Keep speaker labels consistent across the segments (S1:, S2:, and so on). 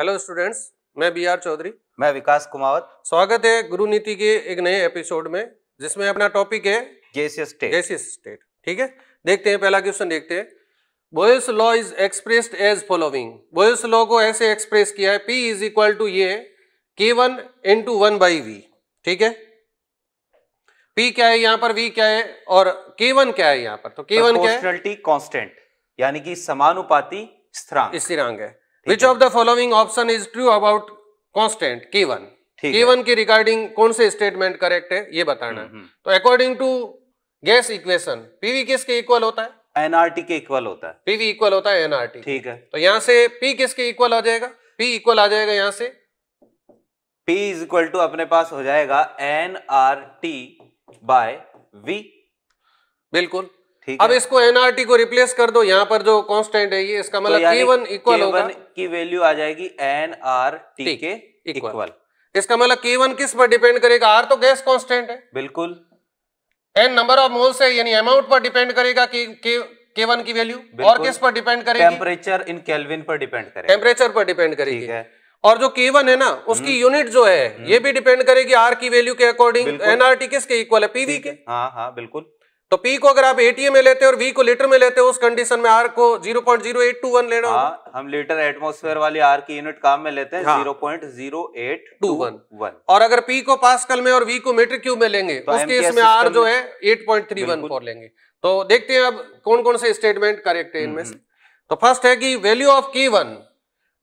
S1: Hello students मैं B R Chaudhary मैं विकास कुमावत स्वागत है गुरु नीति के एक नए एपिसोड में जिसमें अपना टॉपिक है गेसियस स्टेट गेसियस स्टेट ठीक है देखते हैं पहला क्वेश्चन देखते हैं Boyle's law is expressed as following Boyle's law को ऐसे एक्सप्रेस किया है पी इज इक्वल टू ये k one into one by V ठीक है पी क्या है यहां पर वी क्या है और के वन क्या है यहां पर तो के वन क्या है कांस्टेंट यानी कि समानुपाती स्थिरांक स्थिरांक है which of the following option is true about constant K one K one के रिगार्डिंग कौन से स्टेटमेंट करेक्ट है ये बताना है हम्म, हम्म। तो according to gas equation PV किसके इक्वल होता है एनआरटी के इक्वल होता है पीवी इक्वल होता है एनआरटी ठीक है तो यहाँ से पी किसके इक्वल आ जाएगा पी इक्वल आ जाएगा यहाँ से पी इज इक्वल टू अपने पास हो जाएगा N R T by V बिल्कुल ठीक अब इसको एनआरटी को रिप्लेस कर दो यहाँ पर जो कांस्टेंट है ये इसका मतलब के वन इक्वल होगा की वैल्यू आ जाएगी एन आर टी के इक्वल इसका मतलब के वन किस पर डिपेंड करेगा आर तो गैस कांस्टेंट है बिल्कुल एन नंबर ऑफ मोल्स है यानी अमाउंट पर डिपेंड करेगा कि के के वन की वैल्यू और किस पर डिपेंड करेगी टेम्परेचर इन केल्विन पर डिपेंड करेगा टेम्परेचर पर डिपेंड करेगी और जो के वन है ना उसकी यूनिट हम्म। जो है ये हम्म। भी डिपेंड करेगी आर की वैल्यू के अकॉर्डिंग एनआरटी किसके इक्वल है पीवी के हाँ हाँ बिल्कुल तो पी को अगर आप एटीएम में लेते हो और वी को लीटर में लेते हो उस कंडीशन में आर को 0.0821 लेना हाँ, हम लीटर एटमोस्फेयर वाली आर की यूनिट काम में लेते हैं हाँ, वन और अगर पी को पास्कल में और वी को मीटर क्यूब में लेंगे तो उस केस में आर जो है फोर लेंगे तो देखते हैं अब कौन कौन से स्टेटमेंट करेक्ट है इनमें से हम्म। तो फर्स्ट है कि value of k one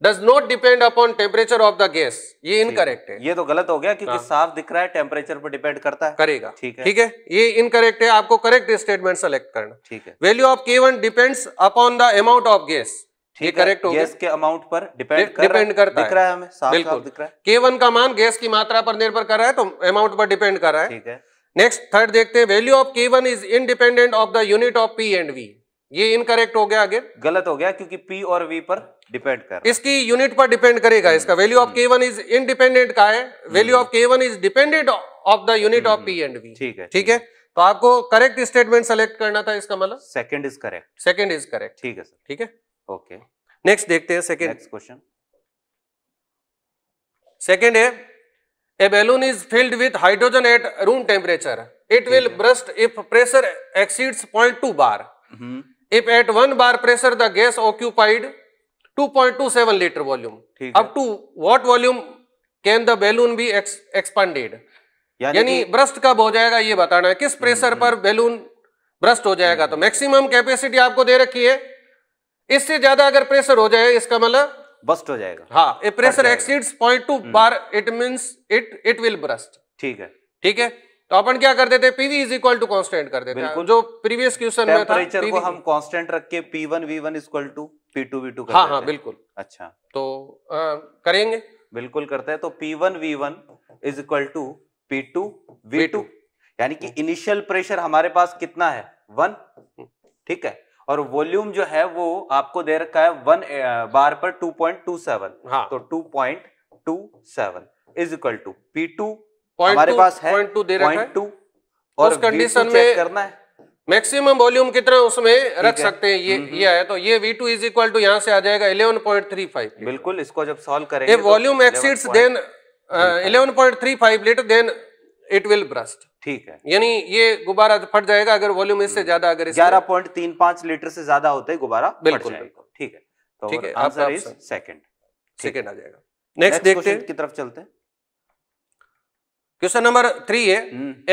S1: does not depend upon temperature of the gas ये इनकरेक्ट है ये तो गलत हो गया क्योंकि हाँ। साफ दिख रहा है टेम्परेचर पर डिपेंड करता है करेगा ठीक है ठीक है ये इनकरेक्ट है आपको करेक्ट स्टेटमेंट सेलेक्ट करना ठीक है value of k one depends upon the amount of gas ये करेक्ट हो गैस के अमाउंट पर डिपेंड कर डिपेंड करता दिख रहा है हमें साफ बिल्कुल दिख रहा है के वन का मान गैस की मात्रा पर निर्भर कर रहा है तो अमाउंट पर डिपेंड कर रहा है ठीक है नेक्स्ट थर्ड देखते हैं value of k one is independent of the unit of P and V ये इनकरेक्ट हो गया आगे गलत हो गया क्योंकि पी और वी पर डिपेंड कर इसकी यूनिट पर डिपेंड करेगा इसका value of k one is independent का है value of k one is dependent of the unit of P and V ठीक है ठीक है तो आपको करेक्ट स्टेटमेंट सेलेक्ट करना था इसका मतलब second is correct second is correct ठीक है सर ठीक है ओके नेक्स्ट देखते हैं सेकंड नेक्स्ट क्वेश्चन सेकंड है a balloon is filled with hydrogen at room temperature it will burst if pressure exceeds two bar if at one bar pressure the gas occupied 2.27 litre volume up to what volume can the balloon be expanded यानी burst कब हो जाएगा ये बताना है किस pressure हम्म, पर balloon हम्म। Burst हो जाएगा तो मैक्सिमम कैपेसिटी आपको दे रखी है इससे ज्यादा अगर प्रेशर हो जाए इसका मतलब बस्ट हो जाएगा हाँ a pressure exceeds point two bar it mean it it will burst ठीक है ठीक है तो अपन क्या करते थे PV is equal to constant कर देते जो प्रीवियस क्वेश्चन में था को हम कॉन्स्टेंट रख के P one V one equal to P two V two हाँ हाँ बिल्कुल अच्छा तो आ, करेंगे बिल्कुल करते हैं तो P one V one is equal to P two V two यानी कि इनिशियल प्रेशर हमारे पास कितना है वन ठीक है और वॉल्यूम जो है वो आपको दे रखा है वन बार पर टू पॉइंट टू सेवन तो two two point seven is equal to P two हमारे पास है पॉइंट टू दे रहा है टू और उस कंडीशन में करना है मैक्सिमम वॉल्यूम कितना उसमें रख सकते हैं ये ये आया तो ये V2 to is equal to यहाँ से आ जाएगा 11.35 बिल्कुल इसको जब सॉल्व करेंगे ये volume exceeds then 11.35 litre then it will burst ठीक है यानी ये गुब्बारा फट जाएगा अगर वॉल्यूम इससे हम्म। ज्यादा अगर ग्यारह पॉइंट तीन पांच लीटर से ज्यादा होते ही गुब्बारा बिल्कुल ठीक है तो ठीक है सेकेंड सेकेंड आ जाएगा नेक्स्ट देखते हैं की तरफ चलते हैं क्वेश्चन नंबर थ्री है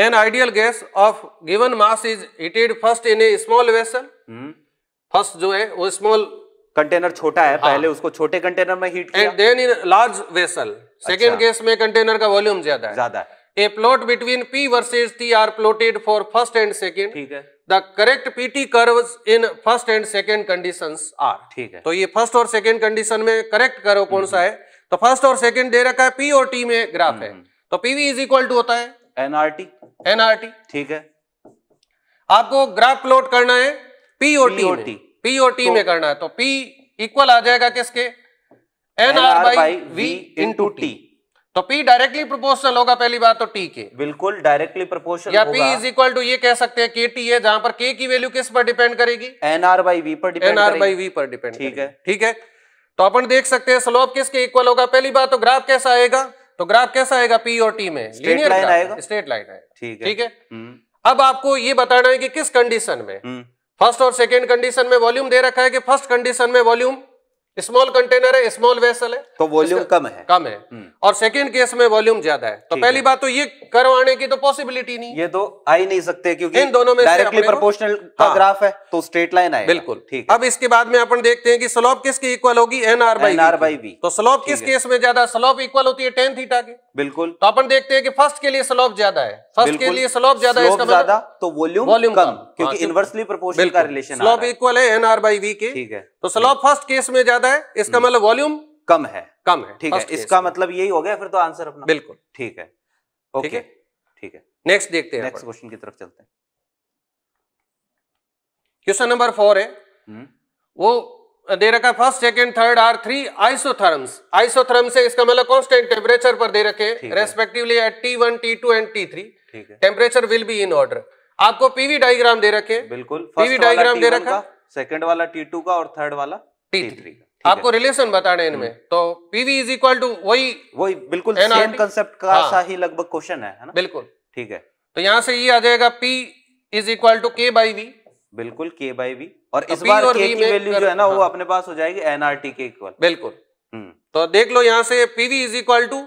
S1: an ideal gas of given mass is heated first in a small vessel first जो है वो स्मॉल कंटेनर छोटा है हाँ. पहले उसको छोटे कंटेनर में हीट किया and then in large vessel second gas में कंटेनर का वॉल्यूम ज्यादा है ज्यादा a plot between P versus T are plotted for first and second ठीक है the correct PT curve in first and second condition are ठीक है तो ये फर्स्ट और सेकेंड कंडीशन में करेक्ट कर्व कौन सा है हम्म। तो फर्स्ट और सेकेंड दे रखा है पी और टी में ग्राफ है हम्म। तो पीवी इज इक्वल टू होता है एनआरटी एनआरटी ठीक है आपको ग्राफ प्लॉट करना है पीओटी पीओटी पीओटी में तो करना है तो पी इक्वल आ जाएगा किसके NR by V to T तो P डायरेक्टली प्रोपोर्शनल होगा पहली बात तो T के बिल्कुल डायरेक्टली प्रोपोर्शनल या P इज इक्वल टू ये कह सकते हैं के टी है जहां पर K की वैल्यू किस पर डिपेंड करेगी एन आर बाई वी पर डिपेंड एनआर बाई वी पर डिपेंड ठीक है ठीक है तो अपन देख सकते हैं स्लोप किसके इक्वल होगा पहली बात तो ग्राफ कैसा आएगा तो ग्राफ कैसा आएगा पी और टी में स्ट्रेट लाइन आएगा स्ट्रेट लाइन आएगा ठीक है ठीक है हम्म। अब आपको ये बताना है कि किस कंडीशन में फर्स्ट हम्म। और सेकेंड कंडीशन में वॉल्यूम दे रखा है कि फर्स्ट कंडीशन में वॉल्यूम स्मॉल कंटेनर है स्मॉल वेसल है तो वॉल्यूम कम है कम है हम्म। और सेकेंड केस में वॉल्यूम ज्यादा है तो पहली है। बात तो ये करवाने की तो पॉसिबिलिटी नहीं ये तो आ ही नहीं सकते क्योंकि इन दोनों में डायरेक्टली प्रोपोर्शनल का ग्राफ हाँ। है तो स्ट्रेट लाइन आए बिल्कुल ठीक अब इसके बाद में अपन देखते हैं कि स्लोप किसकी इक्वल होगी N R by R by B तो स्लोप किस केस में ज्यादा स्लोप इक्वल होती है टेन थीटा की बिल्कुल तो अपन देखते हैं कि फर्स्ट के लिए स्लोप ज्यादा है फर्स्ट के लिए स्लोप ज्यादा है मतलब ज्यादा तो वॉल्यूम वॉल्यूम कम क्योंकि इनवर्सली हाँ, प्रोपोर्शन का रिलेशन स्लोप इक्वल है एन आर बाई वी के ठीक है तो स्लोप फर्स्ट केस में ज्यादा है इसका हम्म। मतलब वॉल्यूम कम है कम है ठीक है इसका मतलब यही हो गया फिर तो आंसर अपना बिल्कुल ठीक है ओके ठीक है नेक्स्ट देखते हैं नेक्स्ट क्वेश्चन की तरफ चलते हैं क्वेश्चन नंबर फोर है हम्म। वो दे रखा है first second third are three isotherms isotherm से इसका मतलब कांस्टेंट टेम्परेचर पर दे रखे respectively at T one T two and T three temperature will be in order आपको पीवी डायग्राम दे रखे बिल्कुल पीवी डायग्राम दे रखा सेकेंड वाला टी टू का और थर्ड वाला टी थ्री आपको रिलेशन बताने इनमें हम्म। तो पीवी इज इक्वल टू वही वही बिल्कुल सेम कंसेप्ट का हाँ। सा ही लगभग क्वेश्चन है ना बिल्कुल ठीक है तो यहाँ से ये आ जाएगा P is equal to K by V बिल्कुल के बाई बी और इस बार और के की वैल्यू जो है ना हाँ। वो अपने पास हो जाएगी एनआरटी के इक्वल बिल्कुल हम्म। तो देख लो यहाँ से PV is equal to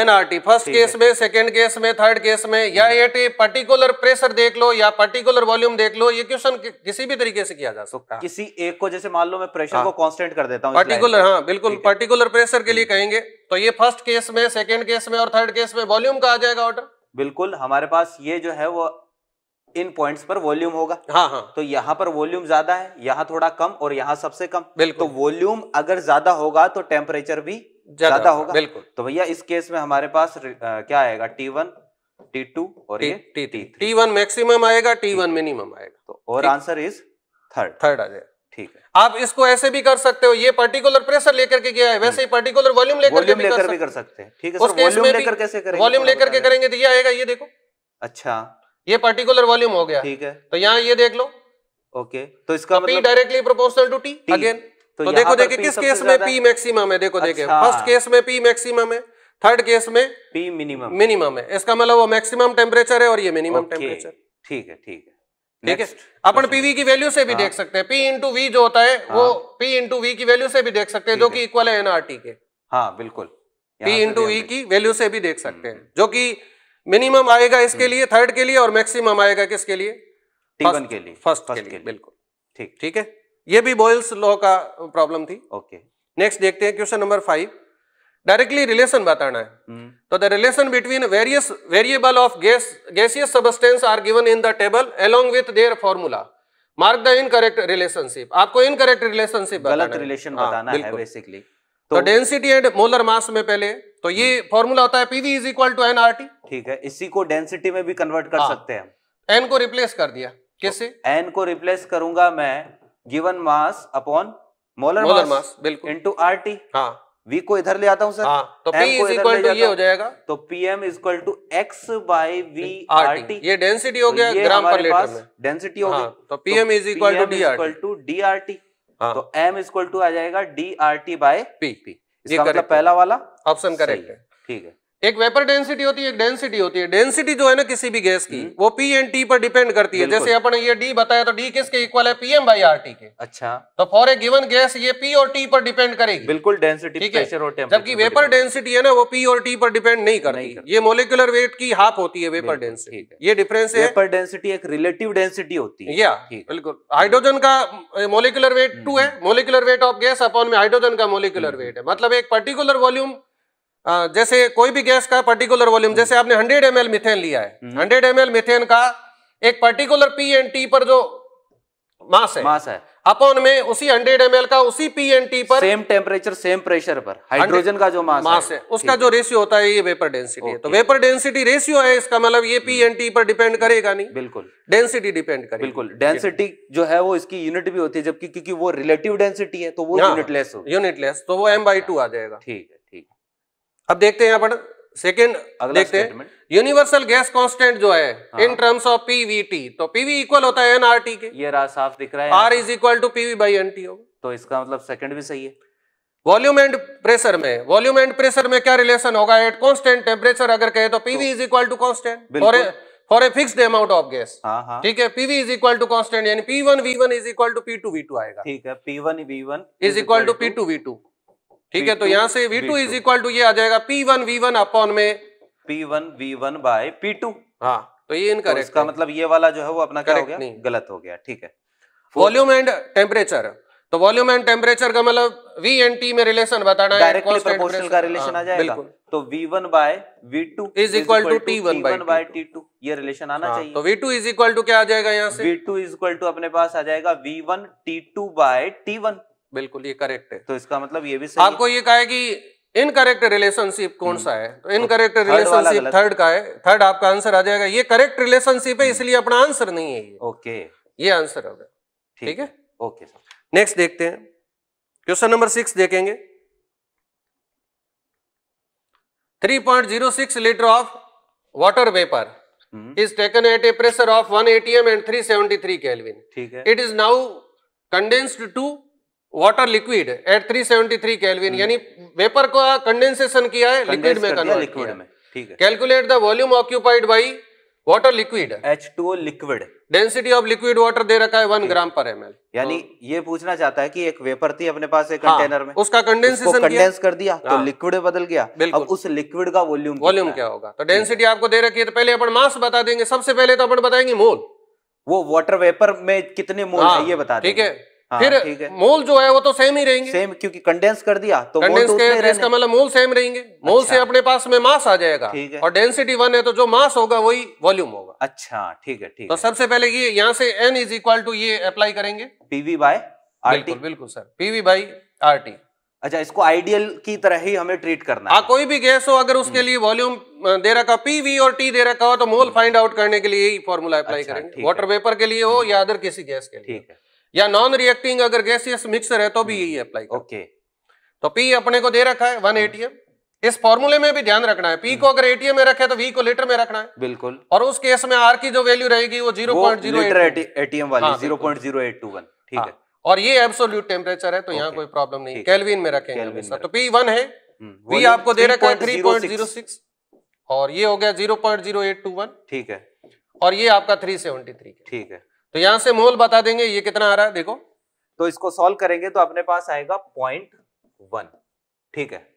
S1: NRT first case में सेकेंड केस में थर्ड केस में या एट पर्टिकुलर प्रेशर देख लो या पर्टिकुलर वॉल्यूम देख लो ये क्वेश्चन कि, किसी भी तरीके से किया जा तो सकता है किसी एक को जैसे मान लो मैं प्रेशर हाँ, को कांस्टेंट कर देता हूँ पर्टिकुलर हाँ बिल्कुल पर्टिकुलर प्रेशर के लिए हम्म। कहेंगे तो ये फर्स्ट केस में सेकेंड केस में और थर्ड केस में वॉल्यूम का आ जाएगा ऑर्डर बिल्कुल हमारे पास ये जो है वो इन पॉइंट्स पर वॉल्यूम होगा हाँ हाँ तो यहाँ पर वॉल्यूम ज्यादा है यहाँ थोड़ा कम और यहाँ सबसे कम बिल्कुल तो वॉल्यूम अगर ज्यादा होगा तो टेम्परेचर भी ज्यादा होगा बिल्कुल तो भैया इस केस में हमारे पास आ, क्या आएगा टी वन टी टू और टी, ये टी टी वन मैक्सिमम आएगा टी वन मिनिमम आएगा
S2: तो और आंसर
S1: इज थर्ड थर्ड आ जाएगा ठीक है आप इसको ऐसे भी कर सकते हो ये पर्टिकुलर प्रेशर लेकर के गया है वैसे ही पर्टिकुलर वॉल्यूम लेकर के भी कर सकते हैं ठीक है वॉल्यूम लेकर कैसे करेंगे वॉल्यूम लेकर के करेंगे तो ये आएगा ये देखो अच्छा ये पर्टिकुलर वॉल्यूम हो गया ठीक है तो यहाँ ये देख लो ओके तो इसका मतलब directly proportional to T again तो, तो देखो देखिए किस अच्छा। केस में पी मैक्सिमम है देखो अच्छा। देखिए फर्स्ट केस में पी मैक्सिमम है थर्ड केस में पी मिनिमम मिनिमम है इसका मतलब वो मैक्सिमम टेम्परेचर है और ये मिनिमम टेम्परेचर ठीक है ठीक है ठीक है अपन पीवी की वैल्यू से भी हाँ। देख सकते हैं पी इंटू वी जो होता है वो पी इंटू वी की वैल्यू से भी देख सकते हैं जो कि इक्वल है एनआरटी के हाँ बिल्कुल पी इंटू वी की वैल्यू से भी देख सकते हैं हम्म। जो कि मिनिमम आएगा हम्म। इसके लिए थर्ड के लिए और मैक्सिमम आएगा किसके लिए टी के लिए फर्स्ट के, लिए बिल्कुल ठीक ठीक है ये भी बॉयल्स लॉ का प्रॉब्लम थी ओके नेक्स्ट देखते हैं question number five directly relation बताना है हम्म। तो the relation between various variable of gas gaseous substance are given in the table along with their formula mark the incorrect relationship आपको incorrect relationship गलत relation बताना है बेसिकली हाँ, तो डेंसिटी एंड मोलर मास में पहले तो ये फॉर्मूला होता है PV is equal to N R T ठीक है इसी को डेंसिटी में भी कन्वर्ट कर हाँ। सकते हैं एन को रिप्लेस कर दिया किससे एन तो को रिप्लेस करूंगा मैं given mass upon molar molar mass बिल्कुल इनटू आरटी हाँ वी को इधर ले आता हूं सर हाँ, तो पी इज इक्वल टू ये हो जाएगा तो P M is equal to X by V R T ये डेंसिटी हो तो गया तो ग्राम पर लीटर में डेंसिटी हो हाँ, गई तो P M is equal to D R T तो एम इज इक्वल टू आ जाएगा D R T by P P इसका मतलब पहला वाला ऑप्शन करेक्ट है ठीक है एक वेपर डेंसिटी होती है एक डेंसिटी होती है डेंसिटी जो है ना किसी भी गैस की वो पी एंड टी पर डिपेंड करती है जैसे अपने ये डी बताया तो डी किसके इक्वल है पीएम बाई आर टी के अच्छा तो फॉर ए गिवन गैस ये पी और टी पर डिपेंड करेगी बिल्कुल डेंसिटी जबकि वेपर डेंसिटी है ना वो पी और टी पर डिपेंड नहीं करती ये मोलिकुलर वेट की हाफ होती है वेपर डेंसिटी ये डिफरेंस वेपर डेंसिटी एक रिलेटिव डेंसिटी होती है या बिल्कुल हाइड्रोजन का मोलिकुलर वेट टू है molecular weight of gas upon में हाइड्रोजन का मोलिकुलर हम्म। वेट है मतलब एक पर्टिकुलर वॉल्यूम हाँ, जैसे कोई भी गैस का पर्टिकुलर वॉल्यूम जैसे आपने 100 एम मिथेन लिया है 100 एम मिथेन का एक पर्टिकुलर पी एन टी पर जो मास है मास है अपॉन में उसी 100 एम का उसी पी एन टी पर सेम टेम्परेचर सेम प्रेशर पर हाइड्रोजन का जो मास मास है, है उसका जो रेशियो होता है ये वेपर डेंसिटी है तो वेपर डेंसिटी रेशियो है इसका मतलब ये पी एन टी पर डिपेंड करेगा नहीं बिल्कुल डेंसिटी डिपेंड करेगा बिल्कुल डेंसिटी जो है वो इसकी यूनिट भी होती है जबकि क्योंकि वो रिलेटिव डेंसिटी है तो वो यूनिटलेस हाँ। यूनिटलेस तो वो एम बाई टू आ जाएगा ठीक है अब देखते हैं अपन सेकेंड देखते हैं यूनिवर्सल गैस कांस्टेंट जो है इन टर्म्स ऑफ पीवीटी तो पीवी इक्वल होता है एनआरटी के ये रहा साफ दिख रहा है R is equal to PV by N T तो इसका मतलब सेकंड भी सही है वॉल्यूम एंड प्रेशर में वॉल्यूम एंड प्रेशर में क्या रिलेशन होगा एट कॉन्स्टेंट टेम्परेचर अगर कहे तो PV is equal to constant for for a fix amount of gas ठीक है PV is equal to constant यानी P one V one is equal to P two V two आएगा ठीक है P one V one is equal to P two V two
S2: ठीक है तो यहाँ से V two is
S1: equal to ये आ जाएगा P one V one upon में P one V one by P two हाँ तो ये इनका तो इसका मतलब ये वाला जो है वो अपना क्या हो गया नहीं। गलत हो गया ठीक है वॉल्यूम एंड टेम्परेचर तो वॉल्यूम एंड टेम्परेचर का मतलब वी एंड टी में रिलेशन बताना है प्रोपोर्शनल का रिलेशन हाँ, आ जाएगा तो v1 by V two is equal to T one by two ये रिलेशन आना हाँ, चाहिए तो v2 इज इक्वल टू क्या आ जाएगा यहाँ से v2 इज इक्वल टू अपने पास आ जाएगा v1 t2 बाय वन बिल्कुल ये करेक्ट है तो इसका मतलब ये भी सही आपको ये कहा है कि इनकरेक्ट रिलेशनशिप कौन सा है तो इनकरेक्ट रिलेशनशिप थर्ड का है थर्ड आपका आंसर आ जाएगा ये करेक्ट रिलेशनशिप है इसलिए अपना आंसर नहीं है ये ओके ये आंसर होगा ठीक है ओके सर नेक्स्ट देखते हैं क्वेश्चन नंबर सिक्स देखेंगे 3.06 litre of water vapour is taken at a pressure of 1 ATM and 373 kelvin ठीक है it is now condensed to water liquid at 373 seventy kelvin यानी वेपर को कंडेंसेशन किया है liquid में कन्वर्ट लिक्विड में ठीक है calculate the volume occupied by water liquid H two liquid density of liquid water दे रखा है वन ग्राम पर एम एल यानी तो- ये पूछना चाहता है कि एक वेपर थी अपने पास एक कंटेनर हाँ, में उसका कंडेंसेशन कंडेंस कर दिया तो हाँ, तो लिक्विड बदल गया अब उस लिक्विड का वॉल्यूम वॉल्यूम क्या होगा तो डेंसिटी आपको दे रखी है तो पहले अपन मास बता देंगे सबसे पहले तो अपन बताएंगे मोल वो वाटर वेपर में कितने मोल हाँ, है ये बता ठीक है हाँ, फिर मोल जो है वो तो सेम ही रहेंगे सेम क्योंकि कंडेंस कर दिया तो कंडेंस मोल तो के तो इसका मतलब मोल सेम रहेंगे मोल अच्छा, से अपने पास में मास आ जाएगा ठीक है और डेंसिटी वन है तो जो मास होगा वही वॉल्यूम होगा अच्छा ठीक है ठीक तो सबसे पहले ये यहाँ से एन इज इक्वल टू ये अप्लाई करेंगे पीवी बाय आर टी बिल्कुल sir PV by R T अच्छा इसको आइडियल की तरह ही हमें ट्रीट करना हाँ, है। आ, कोई भी गैस हो अगर उसके हम्म। लिए वॉल्यूम दे रखा पी वी और टी दे रखा हो तो मोल फाइंड हम्म। आउट करने के लिए ही फॉर्मूला अप्लाई अच्छा, करेंगे वाटर वेपर के लिए हो हम्म। या अदर किसी गैस के लिए ठीक है या नॉन रिएक्टिंग अगर गैसियस मिक्सर है तो भी यही अप्लाई ओके तो पी अपने को दे रखा है वन एटीएम इस फॉर्मूले में भी ध्यान रखना है पी को अगर एटीएम में रखे तो वी को लीटर में रखना है बिल्कुल और उस केस में आर की जो वैल्यू रहेगी वो जीरो पॉइंट जीरो और ये एब्सोल्यूट टेम्परेचर है तो यहाँ कोई प्रॉब्लम नहीं कैलविन में रखेंगे तो पी वन है वी हम्म, आपको दे रखा है थ्री पॉइंट जीरो सिक्स और ये हो गया zero point zero eight two one ठीक है और ये आपका थ्री सेवेंटी थ्री ठीक है तो यहां से मोल बता देंगे ये कितना आ रहा है देखो तो इसको सॉल्व करेंगे तो अपने पास आएगा पॉइंट वन ठीक है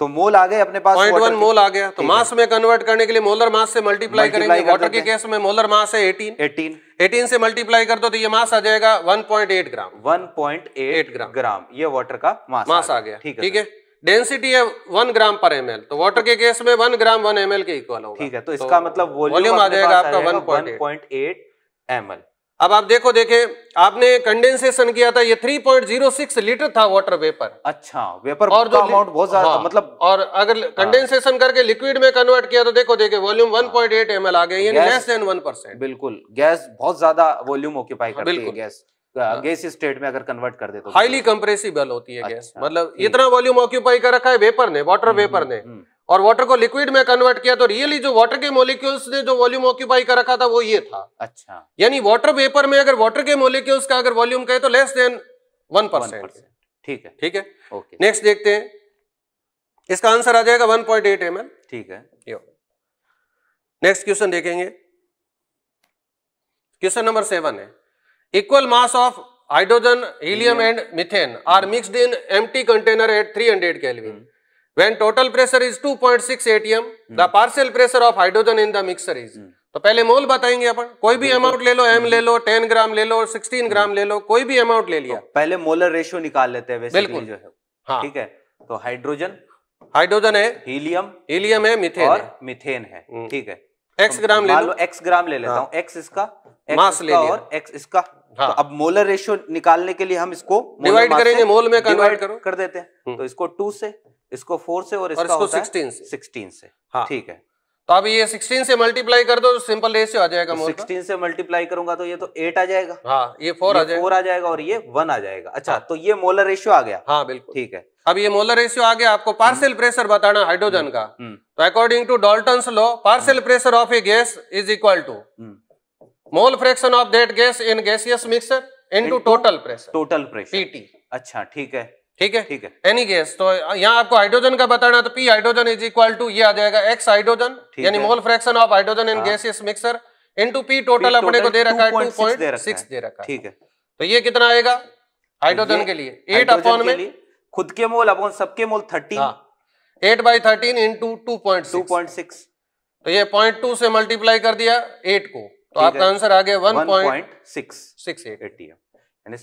S1: तो मोल आ गए अपने पास पॉइंट वन मोल आ गया तो मास में कन्वर्ट करने के लिए मोलर मास से मल्टीप्लाई करेंगे वाटर के केस में मोलर मास है एटीन एटीन एटीन से मल्टीप्लाई कर दो तो ये मास आ जाएगा one point eight gram one point eight gram gram ये वाटर का मास मास आ गया ठीक है ठीक है डेंसिटी है वन ग्राम पर एम तो वाटर के केस में वन ग्राम वन एम के इक्वल होगा ठीक है तो, तो इसका मतलब वॉल्यूम आ जाएगा आपका वन पॉइंट एट एम अब आप देखो देखे आपने कंडेंसेशन किया था ये 3.06 लीटर था वाटर वेपर अच्छा वेपर और जो अमाउंट बहुत ज्यादा हाँ, मतलब और अगर कंडेंसेशन हाँ, करके लिक्विड में कन्वर्ट किया तो देखो देखे वॉल्यूम 1.8 एट एम एल आ गए लेस देन 1 परसेंट बिल्कुल गैस बहुत ज्यादा वॉल्यूम ऑक्यूपाई करती है गैस गैस स्टेट में अगर कन्वर्ट कर दे तो हाईली कंप्रेसिबल होती है गैस अच्छा, मतलब इतना वॉल्यूम ऑक्यूपाई कर रखा है वेपर ने वाटर वेपर हम्म, हम्म, ने हम्म। और वाटर को लिक्विड में कन्वर्ट किया तो रियली जो वाटर के मोलिक्यूल्स ने जो वॉल्यूम ऑक्यूपाई कर रखा था वो ये था अच्छा यानी वाटर वेपर में अगर वाटर के मोलिक्यूल्स का अगर वॉल्यूम कहे तो लेस देन वन परसेंट ठीक है ठीक है ओके नेक्स्ट देखते हैं इसका आंसर आ जाएगा one point eight M L ठीक है नेक्स्ट क्वेश्चन देखेंगे क्वेश्चन नंबर सेवन है equal mass of hydrogen helium and methane are mixed in empty container at three hundred kelvin when total pressure is 2.6 atm the hmm. partial pressure of hydrogen in the mixer is hmm. तो पहले मोल बताएंगे अपन कोई भी amount ले लो M hmm. ले लो ten gram ले लो sixteen gram ले लो कोई भी अमाउंट ले लिया तो पहले मोलर रेशियो निकाल लेते हैं बिल्कुल जो है हाँ ठीक है तो हाइड्रोजन हाइड्रोजन है हीलियम हीलियम है मिथेन और है। मिथेन है ठीक है एक्स ग्राम तो ले लो एक्स ग्राम ले लेता हाँ। हूँ एक्स इसका मास ले और एक्स इसका हाँ। तो अब मोलर रेशियो निकालने के लिए हम इसको डिवाइड करेंगे मोल में कन्वर्ट कर देते हैं हम्म। तो इसको टू से इसको फोर से और इसका और इसको सिक्सटीन से सिक्सटीन से हाँ ठीक है तो अब ये 16 से मल्टीप्लाई कर दो तो सिंपल रेशियो आ जाएगा तो 16 से मल्टीप्लाई करूंगा तो ये तो एट आ जाएगा हाँ ये फोर आ जाएगा आ जाएगा और ये वन आ जाएगा अच्छा हाँ। तो ये मोलर रेशियो आ गया हाँ बिल्कुल ठीक है अब ये मोलर रेशियो आ गया आपको पार्सल हम्म। प्रेशर बताना हाइड्रोजन हम्म, का हम्म। तो according to Dalton law partial pressure of a gas is equal to mole fraction of that gas in gaseous mixture into total pressure total pressure PT अच्छा ठीक है ठीक है ठीक है एनी केस तो यहाँ आपको हाइड्रोजन का बताना तो P hydrogen is equal to ये आ जाएगा एक्स हाइड्रोजन यानी mole fraction of hydrogen in gaseous mixture into P total अपने को दे रखा है टू पॉइंट सिक्स दे रखा ठीक है तो ये कितना आएगा हाइड्रोजन तो के लिए एट अपॉन में खुद के मोल अपॉन सबके mole thirteen eight by thirteen into two point two point six तो ये पॉइंट टू से मल्टीप्लाई कर दिया एट को तो आपका आंसर आ गया one point six six eight eighty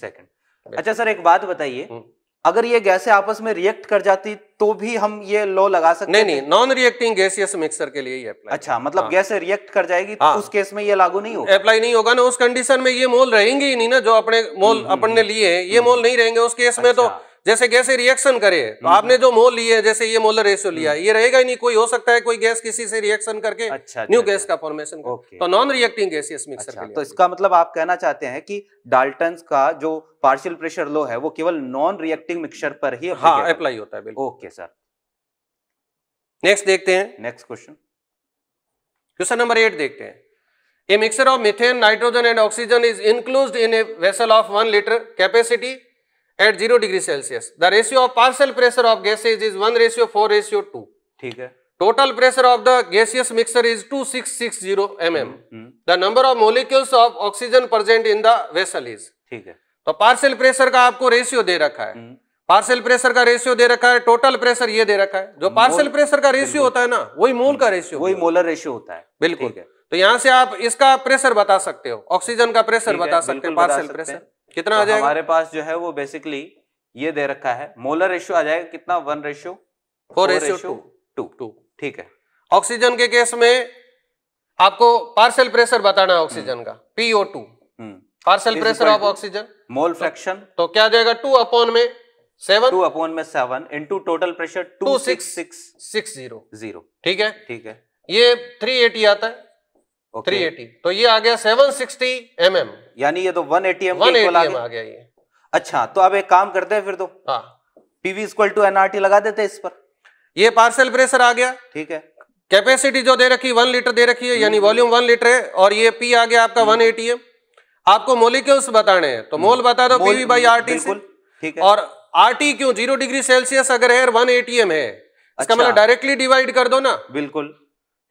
S1: second अच्छा सर एक बात बताइए हम्म। अगर ये गैसें आपस में रिएक्ट कर जाती तो भी हम ये लॉ लगा सकते नहीं नहीं नॉन रिएक्टिंग गैसियस मिक्सर के लिए ही अप्लाई अच्छा मतलब हाँ। गैसें रिएक्ट कर जाएगी तो हाँ। उस केस में ये लागू नहीं होगा अप्लाई नहीं होगा ना उस कंडीशन में ये मोल रहेंगे ही नहीं ना जो अपने मोल हम्म, हम्म, अपन ने हम्म। लिए ये मोल नहीं रहेंगे उस केस में तो अच्छा। जैसे गैस रिएक्शन करे तो हम्म, आपने हम्म। जो मोल लिए जैसे ये मोलर रेशियो लिया हम्म। ये रहेगा ही नहीं कोई हो सकता है कोई गैस किसी से रिएक्शन करके अच्छा, न्यू अच्छा, अच्छा। गैस का फॉर्मेशन तो नॉन रिएक्टिंग गैसियस मिक्सर अच्छा, तो इसका मतलब आप कहना चाहते हैं कि डाल्टन का जो पार्शियल प्रेशर लो है वो केवल नॉन रिएक्टिंग मिक्सर पर ही हाँ अप्लाई होता है ओके सर नेक्स्ट देखते हैं next question question number eight देखते हैं a mixture of methane nitrogen and oxygen is enclosed in a vessel of one litre capacity at zero degree Celsius the ratio of partial pressure of gases is one ratio four ratio two ठीक है total pressure of the gaseous mixture is two six six zero M M the number of molecules of oxygen present in the vessel is ठीक है तो partial pressure का आपको ratio दे रखा है पार्सल हम्म। प्रेशर का रेशियो दे रखा है टोटल प्रेशर ये दे रखा है जो पार्सल प्रेशर का रेशियो होता है ना वही मोल का रेशियो वही मोलर रेशियो होता है बिल्कुल तो यहां से आप इसका प्रेशर बता सकते हो ऑक्सीजन का प्रेशर बता सकते हैं पार्सल प्रेशर कितना तो आ जाएगा हमारे पास जो है वो बेसिकली ये दे रखा है मोलर रेशियो आ जाएगा कितना one ratio four ratio two two two ठीक है ऑक्सीजन के केस में आपको पार्सल प्रेशर बताना है ऑक्सीजन हम्म। का PO two partial pressure of oxygen mole fraction तो क्या जाएगा टू अपॉन में सेवन टू अपॉन में seven into total pressure two six six six zero zero ठीक है ठीक है ये थ्री एटी आता है थ्री okay. एटी तो ये आ गया सेवन सिक्सटी एम एम यानी ये तो वन एटीएम वन एटीएम आ गया ये अच्छा तो अब एक काम करते हैं फिर तो हाँ पीवी इक्वल टू एनआरटी लगा देते हैं इस पर ये पार्सल प्रेशर आ गया ठीक है कैपेसिटी जो दे रखी वन लीटर दे रखी है यानी वॉल्यूम वन लीटर है और ये पी आ गया आपका वन एटीएम हम्म। आपको मोलिक्यूल्स बताने हैं तो मोल हम्म। बता दो पीवी बाई आर टी ठीक है और R T Q zero degree Celsius अगर है वन एटीएम है इसका अच्छा। मतलब डायरेक्टली डिवाइड कर दो ना बिल्कुल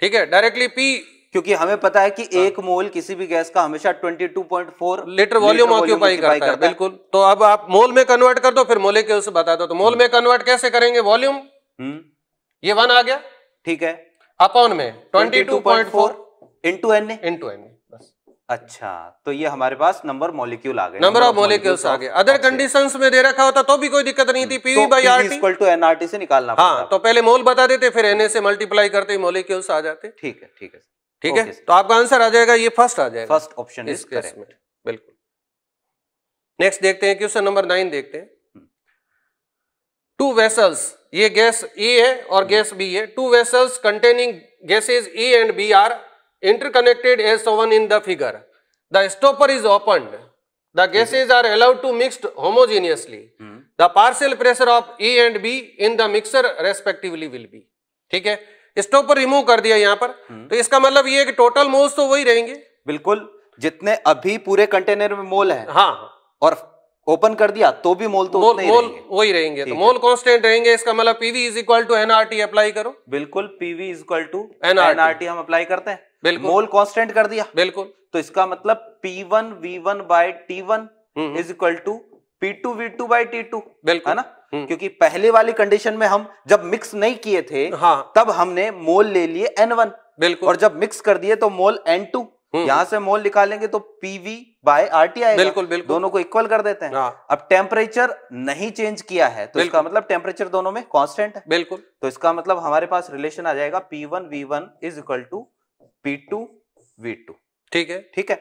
S1: ठीक है डायरेक्टली पी क्योंकि हमें पता है कि हाँ। एक मोल किसी भी गैस का हमेशा 22.4 लीटर वॉल्यूम ऑक्यूपाई करता, करता है बिल्कुल तो अब आप मोल में कन्वर्ट कर दो फिर मोले के उसे बता दो तो मोल हम्म। में कन्वर्ट कैसे करेंगे वॉल्यूम हम्म। ये वन आ गया ठीक है अपॉन में 22.4 इनटू एन इनटू एन अच्छा तो ये हमारे पास नंबर मॉलिक्यूल आ गए नंबर ऑफ मॉलिक्यूल्स आ गए अदर अच्छा। कंडीशंस में दे रखा होता तो भी कोई दिक्कत नहीं थी PV by R equal to NRT से निकालना हाँ पड़ता तो पहले मोल बता देते फिर एनए से मल्टीप्लाई करते मॉलिक्यूल्स आ जाते ठीक है ठीक है ठीक है तो आपका आंसर आ जाएगा ये फर्स्ट आ जाएगा फर्स्ट ऑप्शन बिल्कुल नेक्स्ट देखते हैं क्वेश्चन नंबर नाइन देखते हैं टू hmm. वेसल्स ये गैस ए e है और गैस hmm. बी है two vessels containing gases A and B are interconnected as shown in the figure the stopper is open the gases are allowed to mixed homogeneously the partial pressure of A and B in the mixture respectively will be ठीक है stop पर remove कर दिया यहाँ पर हम्म। तो इसका मतलब ये कि टोटल मोल्स तो वही रहेंगे बिल्कुल जितने अभी पूरे कंटेनर में मोल है हाँ और ओपन कर दिया तो भी मोल तो मोल, मोल वही रहेंगे तो मोल कांस्टेंट रहेंगे इसका मतलब PV is equal to NRT apply करो बिल्कुल PV is equal to NRT हम अप्लाई करते हैं बिल्कुल मोल कांस्टेंट कर दिया बिल्कुल तो इसका मतलब P one V one by T one is equal to P two V two by T two बिल्कुल है ना हम्म। क्योंकि पहले वाली कंडीशन में हम जब मिक्स नहीं किए थे हाँ। तब हमने मोल ले लिए एन वन बिल्कुल और जब मिक्स कर दिए तो मोल एन टू यहां से मोल निकालेंगे तो पीवी बाय टी आएगा बिल्कुल बिल्कुल दोनों को इक्वल कर देते हैं हाँ। अब टेम्परेचर नहीं चेंज किया है तो इसका मतलब टेम्परेचर दोनों में कॉन्स्टेंट है बिल्कुल तो इसका मतलब हमारे पास रिलेशन आ जाएगा P one V one is equal to P two V two ठीक है ठीक है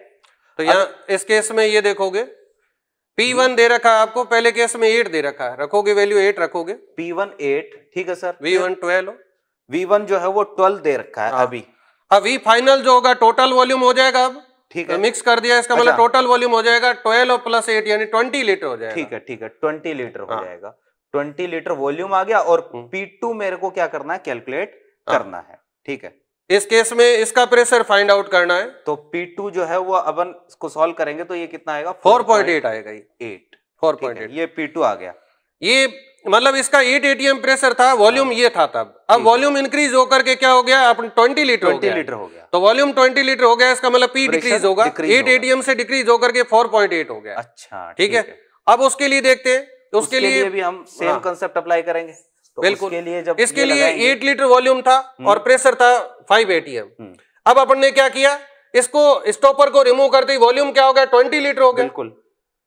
S1: तो यहाँ इस केस में ये देखोगे P1 दे रखा है आपको पहले केस में एट दे रखा है रखोगे वैल्यू एट रखोगे P1 एट ठीक है सर V1 वी वन जो है वो ट्वेल्व दे रखा है हाँ। अभी अब हाँ, फाइनल जो होगा टोटल वॉल्यूम हो जाएगा अब ठीक तो है मिक्स कर दिया इसका मतलब टोटल अच्छा। वॉल्यूम हो जाएगा ट्वेल्व प्लस एट यानी ट्वेंटी लीटर हो जाएगा ठीक है ठीक है ट्वेंटी लीटर हो हाँ। जाएगा ट्वेंटी लीटर वॉल्यूम आ गया और हम्म। P2 मेरे को क्या करना है कैलकुलेट करना है ठीक है इस केस में इसका प्रेशर फाइंड आउट करना है तो P2 जो है वो अब इसको सॉल्व करेंगे तो ये कितना आएगा 4.8 आएगा ये 8 4.8 ये P2 आ गया ये मतलब इसका 8 एटीएम प्रेशर था वॉल्यूम हाँ। ये था तब अब वॉल्यूम इंक्रीज होकर के क्या हो गया अपन 20 लीटर 20 हो गया। लीटर हो गया तो वॉल्यूम 20 लीटर हो गया इसका मतलब पी डिक्रीज होगा 8 एटीएम से डिक्रीज होकर के 4.8 हो गया अच्छा ठीक है अब उसके लिए देखते हैं उसके लिए भी हम सेम कंसेप्ट अप्लाई करेंगे तो बिल्कुल इसके लिए इसके लिए एट लीटर वॉल्यूम था हम्म। और प्रेशर था फाइव एटीएम हम्म। अब अपन ने क्या किया इसको स्टॉपर को रिमूव करते ही वॉल्यूम क्या हो गया ट्वेंटी लीटर हो गया बिल्कुल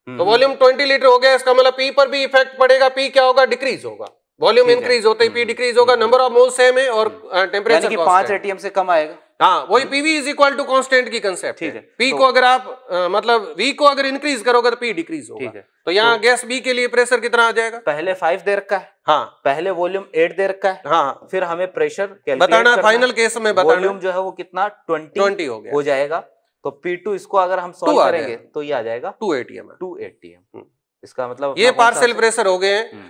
S1: हम्म। तो वॉल्यूम ट्वेंटी लीटर हो गया इसका मतलब पी पर भी इफेक्ट पड़ेगा पी क्या होगा डिक्रीज होगा वॉल्यूम इंक्रीज होते ही पी डिक्रीज होगा नंबर ऑफ मोल सेम है और टेम्परेचर पांच एटीएम से कम आएगा हाँ वही PV is equal to constant की कंसेप्ट ठीक है पी तो को अगर आप मतलब वी को अगर इंक्रीज करोगे तो पी डिक्रीज होगा ठीक है तो यहाँ गैस तो बी के लिए प्रेशर कितना आ जाएगा पहले फाइव दे रखा है हाँ पहले वॉल्यूम एट दे रखा है हाँ फिर हमें प्रेशर बताना फाइनल केस में बताना वॉल्यूम जो है वो कितना ट्वेंटी ट्वेंटी हो गया हो जाएगा तो P2 इसको अगर हम सॉल्व करेंगे तो ये आ जाएगा टू एटीएम टू एटीएम इसका मतलब ये पार्सल प्रेशर हो गए हैं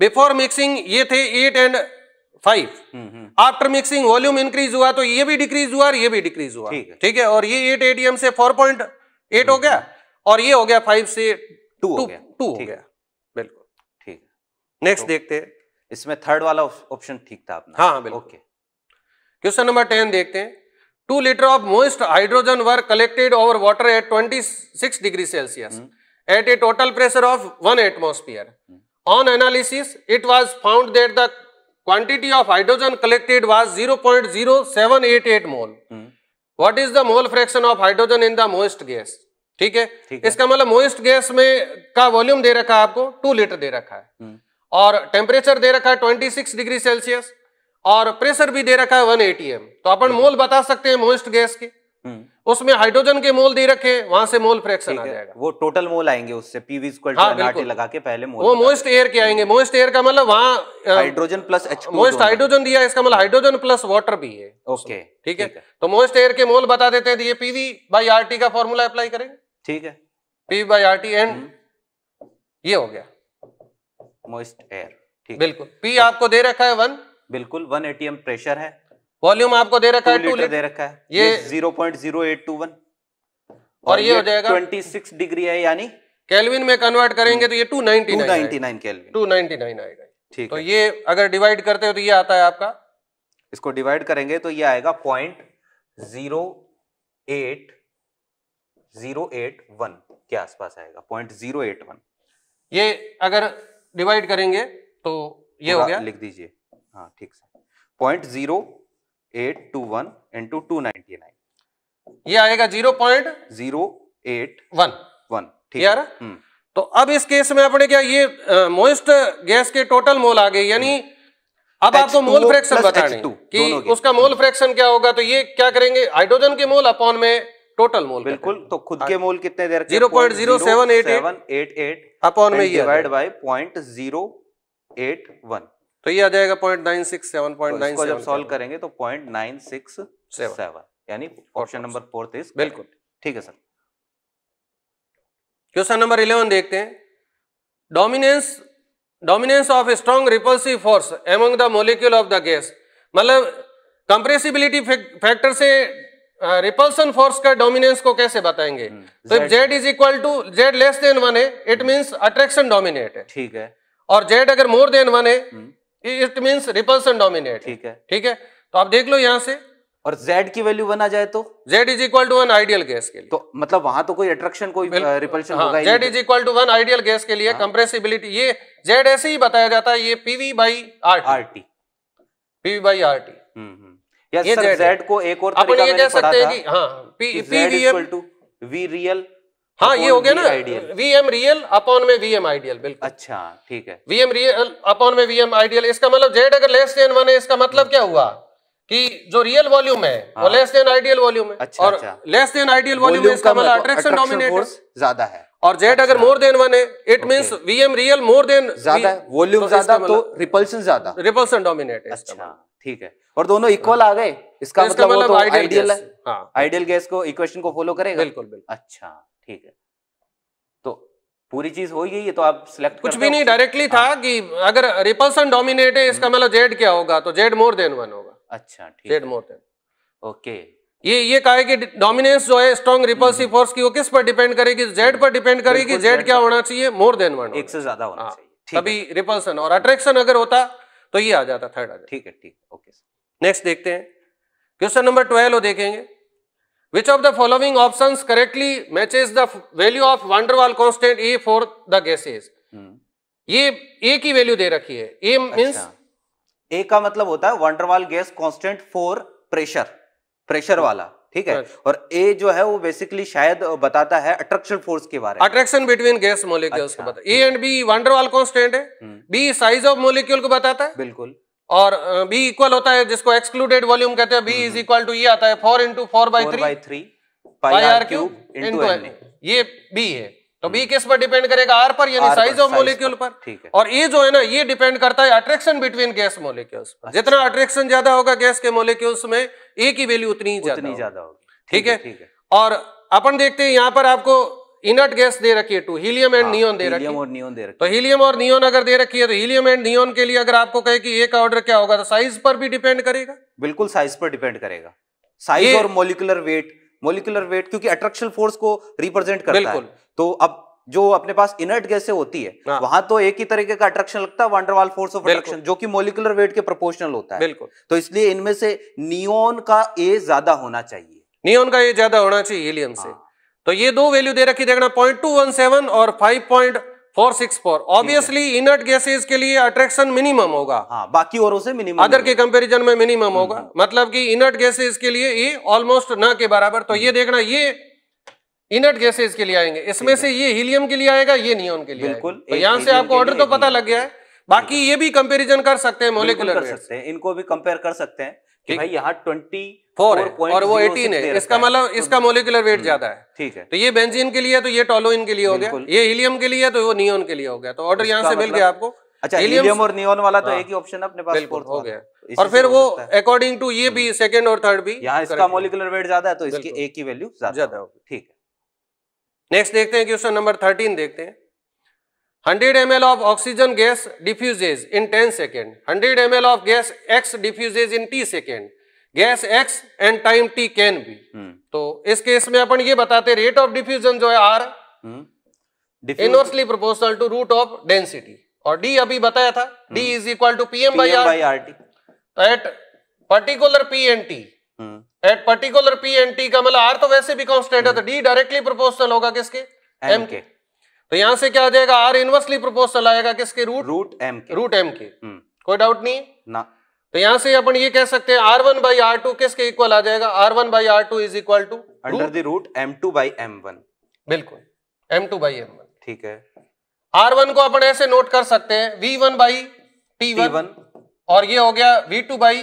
S1: बिफोर हम्म। मिक्सिंग ये थे eight and five after mixing volume increase हुआ तो ये भी डिक्रीज हुआ और ये भी डिक्रीज हुआ ठीक है और ये एट एटीएम से फोर पॉइंट एट हो गया हम्म, हम्म। और ये हो गया फाइव से टू हो गया टू हो गया बिल्कुल ठीक नेक्स्ट तो देखते हैं इसमें थर्ड वाला ऑप्शन ठीक था आपने हाँ ओके क्वेश्चन नंबर टेन देखते हैं two litre of moist hydrogen were collected over water at twenty six degree Celsius at a total pressure of one atmosphere on analysis it was found that the quantity of hydrogen collected was 0.0788 mole hmm. what is the mole fraction of hydrogen in the moist gas ठीक है इसका मतलब moist gas में का volume दे रखा है आपको टू लीटर दे रखा है hmm. और टेम्परेचर दे रखा है 26 डिग्री सेल्सियस और प्रेशर भी दे रखा है 180 एटीएम तो अपन मोल बता सकते हैं मोइस्ट गैस के hmm. उसमें हाइड्रोजन के मोल दे रखे वहां से मोल फ्रैक्शन आ जाएगा वो टोटल मोल आएंगे उससे पीवी हाँ, लगा के पहले मोल वो मोस्ट एयर के आएंगे मोस्ट एयर का मतलब वहाँ हाइड्रोजन प्लस मोस्ट हाइड्रोजन दिया इसका मतलब हाइड्रोजन प्लस वाटर भी है ओके ठीक है तो मोस्ट एयर के मोल बता देते हैं पीवी बाई आर का फॉर्मूला अप्लाई करेंगे ठीक है पीवी बाई आर एंड ये हो गया मोस्ट एयर ठीक बिल्कुल पी आपको दे रखा है वन बिल्कुल वन एटीएम प्रेशर है वॉल्यूम आपको दे रखा है टू लीटर दे रखा है ये zero point zero eight two one और ये हो जाएगा ट्वेंटी सिक्स डिग्री है यानी केल्विन में कन्वर्ट करेंगे तो ये two ninety ninety nine kelvin two ninety nine आएगा ठीक तो ये अगर डिवाइड करते हो तो ये आता है आपका इसको डिवाइड करेंगे तो ये आएगा point zero eight zero eight one के आसपास आएगा पॉइंट जीरो एट वन ये अगर डिवाइड करेंगे तो ये हो गया लिख दीजिए हाँ ठीक से point zero eight two one into two ninety nine ये आएगा zero point zero eight one one ठीक है हम्म। तो अब इस केस में अपने क्या ये मोइस्ट गैस के टोटल मोल आ गए यानी हम्म। अब आपको मोल फ्रैक्शन बताने कि उसका मोल फ्रैक्शन क्या होगा तो ये क्या करेंगे हाइड्रोजन के मोल अपॉन में टोटल मोल बिल्कुल तो खुद के मोल हाँ। कितने दे zero point zero seven eight eight upon में divide by point zero eight one तो ये आ जाएगा point nine six seven point nine जब सोल्व करेंगे तो पॉइंट नाइन सिक्स सेवन यानी ऑप्शन नंबर फोर्थ इज बिल्कुल ठीक है सर क्वेश्चन नंबर इलेवन देखते हैं dominance dominance of strong repulsive force among the molecule of the gas मतलब कंप्रेसिबिलिटी फैक्टर से रिपल्सन uh, फोर्स का डोमिनेंस को कैसे बताएंगे हम्म, तो if Z is equal to Z less than one है इट मींस अट्रैक्शन डोमिनेट है ठीक है और जेड अगर मोर देन वन है हम्म। इट मीन्स रिपल्सन डोमिनेट ठीक है ठीक है तो आप देख लो यहां से और Z की वैल्यू बना जाए तो Z is equal to one ideal gas के लिए तो मतलब वहां तो कोई अट्रैक्शन कोई रिपल्शन हाँ, होगा Z is equal to one ideal gas के लिए कंप्रेसिबिलिटी हाँ। ये Z ऐसे ही बताया जाता है ये PV PV by R T PV by R T ये Z, Z को एक और तरीका ये कह सकते हैं कि हाँ इक्वल टू वी रियल हाँ ये हो गया ना ideal V M real upon में वी एम आइडियल बिल्कुल अच्छा ठीक है वी एम रियल अपॉन में वी एम आइडियल इसका मतलब जेड अगर लेस देन वन है इसका मतलब क्या हुआ कि जो रियल वॉल्यूम है वो लेस देन आइडियल वॉल्यूम है अच्छा, और अच्छा। लेस देन आइडियल वॉल्यूम में इसका मतलब अट्रैक्शन डोमिनेटर ज्यादा है और जेड अगर मोर देन वन है it means VM real more than ज्यादा वॉल्यूम ज्यादा तो रिपल्शन ज्यादा रिपल्शन डोमिनेट है अच्छा मतलब। ठीक है और दोनों इक्वल आ गए इसका तो मतलब आइडियल मतलब तो है आइडियल गैस हाँ। को इक्वेशन को फॉलो करेगा बिल्कुल बिल्कुल अच्छा ठीक है तो पूरी चीज हो गई है तो आप सिलेक्ट कुछ भी नहीं डायरेक्टली था हाँ। कि अगर रिपल्सन डोमिनेट है इसका मतलब जेड क्या होगा तो जेड मोर देन वन होगा अच्छा ठीक जेड मोर देन ओके ये ये कहा है कि डोमिनेंस जो है स्ट्रॉन्ग रिपल्सिव फोर्स की वो किस पर डिपेंड करेगी जेड पर डिपेंड करेगी जेड क्या होना चाहिए मोर देन वन एक से ज्यादा होना हाँ, चाहिए तभी रिपल्सन और अट्रैक्शन अगर होता तो ये आ जाता थर्ड आ जाता ठीक है ठीक ओके नेक्स्ट देखते हैं क्वेश्चन नंबर ट्वेल्व देखेंगे Which of the following options correctly matches the value of van der Waal constant A e for the gases? Hmm. ये A की वैल्यू दे रखी है A मींस अच्छा। A का मतलब होता है van der Waals gas constant for pressure pressure वाला ठीक है और ए जो है वो बेसिकली शायद बताता है अट्रैक्शन फोर्स के बारे में अट्रैक्शन बिटवीन गैस मोलिक्यूल्स अच्छा, को बताता A and B van der Waals constant है बी साइज ऑफ मोलिक्यूल को बताता है बिल्कुल और बी इक्वल होता है जिसको एक्सक्लूडेड वॉल्यूम कहते हैं बी इज इक्वल टू ये आता है four into four by three by three pi are cube into ये बी है तो बी हम्म। किस पर डिपेंड करेगा आर पर यानी साइज ऑफ मोलिक्यूल पर, पर। और ये जो है ना ये डिपेंड करता है अट्रैक्शन बिटवीन गैस मोलिक्यूल्स पर अच्छा। जितना अट्रैक्शन ज्यादा होगा गैस के मोलिक्यूल्स में ए की वैल्यू उतनी ज्यादा होगी ठीक है और अपन देखते हैं यहाँ पर आपको इनर्ट गैस दे रखी है टू हीलियम एंड नियोन दे तो रखी है और नियोन दे रखी तो हीलियम और नियोन अगर दे रखी है तो हीलियम एंड नियोन के लिए अगर आपको कहे कि एक ऑर्डर क्या होगा तो साइज पर भी डिपेंड करेगा बिल्कुल साइज पर डिपेंड करेगा साइज और मोलिकुलर वेट मोलिकुलर वेट क्योंकि अट्रैक्शन फोर्स को रिप्रेजेंट करता है तो अब जो अपने पास इनर्ट गैसे होती है हाँ। वहां तो एक ही तरीके का अट्रैक्शन लगता है वंडरवाल फोर्स ऑफ अट्रैक्शन जो कि मोलिकुलर वेट के प्रोपोर्शनल होता है बिल्कुल तो इसलिए इनमें से नियोन का ए ज्यादा होना चाहिए नियोन का ए ज्यादा होना चाहिए हीलियम से हाँ। तो ये दो वैल्यू दे रखी देखना पॉइंट टू वन सेवन और five point four six four obviously inert gases के लिए अट्रैक्शन मिनिमम होगा हाँ, बाकी और मिनिमम अदर के कंपेरिजन में मिनिमम होगा हम्म। मतलब की इनर्ट गैसेज के लिए ये ऑलमोस्ट न के बराबर तो ये हम्म। देखना ये इनर्ट गैसेज के लिए आएंगे इसमें से ये हीलियम के लिए आएगा ये नियोन के लिए बिल्कुल तो यहाँ से आपको ऑर्डर तो पता लग गया है बाकी ये भी कंपेरिजन कर सकते हैं मोलिकुलर सकते हैं इनको भी कंपेयर कर सकते हैं कि भाई यहाँ ट्वेंटी फोर है और वो एटीन है इसका मतलब इसका तो मोलिकुलर हम्म, वेट ज्यादा है ठीक है तो ये बेंजीन के लिए तो ये टोलोइन के लिए हो गया ये हीलियम के लिए तो वो नियोन के लिए हो गया तो ऑर्डर यहाँ से मिल मतलब गया आपको अच्छा हीलियम और नियोन वाला तो हाँ। एक ही ऑप्शन अपने पास हो गया और फिर वो अकॉर्डिंग टू ये भी सेकेंड और थर्ड भी यहाँ इसका मोलिकुलर वेट ज्यादा है तो इसकी एक की वैल्यू ज्यादा होगी ठीक है नेक्स्ट देखते हैं क्वेश्चन नंबर थर्टीन देखते हैं 100 ml of oxygen gas diffuses in 10 second 100 ml of gas x diffuses in t second gas X and time T can be तो इस केस में अपन ये बताते रेट ऑफ डिफ्यूजन जो है R inversely proportional to root of density और D अभी बताया था D is equal to P PM by R T तो at particular P N T at particular P N T का मतलब आर तो वैसे भी कॉन्स्टेंट है तो डी डायरेक्टली प्रोपोर्शनल होगा किसके एम के तो यहां से क्या आ जाएगा आर इनवर्सली प्रोपोर्शनल आएगा किसके रूट रूट एम के रूट एम के हम्म। कोई डाउट नहीं ना तो यहां से अपन ये कह सकते हैं R one by R two किसके इक्वल आ जाएगा R one by R two is equal to under the root M two by M one बिल्कुल M two by M one ठीक है आर वन को अपन ऐसे नोट कर सकते हैं V one by T one और ये हो गया V two by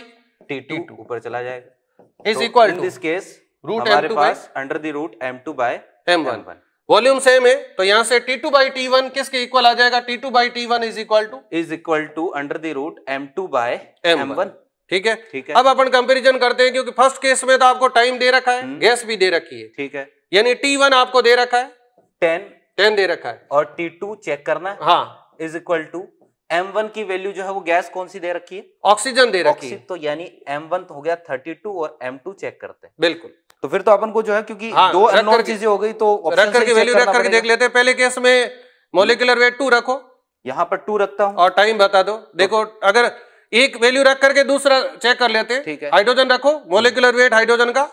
S1: T two ऊपर चला जाएगा is equal to this case root M two by under the root M two by M one one volume same है तो यहां से T2 two by T one किसके इक्वल आ जाएगा T2 two by T one is equal to is equal to under the root M to bye M one ठीक है ठीक है अब अपन कंपेरिजन करते हैं क्योंकि फर्स्ट केस में तो आपको टाइम दे रखा है गैस हम्म. भी दे रखी है ठीक है यानी T1 आपको दे रखा है टेन टेन दे रखा है और T2 चेक करना है हाँ इज इक्वल टू M1 की वैल्यू जो है वो गैस कौन सी दे रखी है ऑक्सीजन दे रखी है तो यानी M1 तो हो गया 32 और M2 चेक करते हैं बिल्कुल तो फिर तो अपन को जो है क्योंकि हाँ, दो अननोन चीजें हो गई तो रख करके वैल्यू रख करके देख लेते हैं पहले केस में मोलिकुलर वेट टू रखो यहाँ पर टू रखता हूँ और टाइम बता दो हाँ। देखो अगर एक वैल्यू रख करके दूसरा चेक कर लेते हैं ठीक है हाइड्रोजन रखो मोलिकुलर वेट हाइड्रोजन का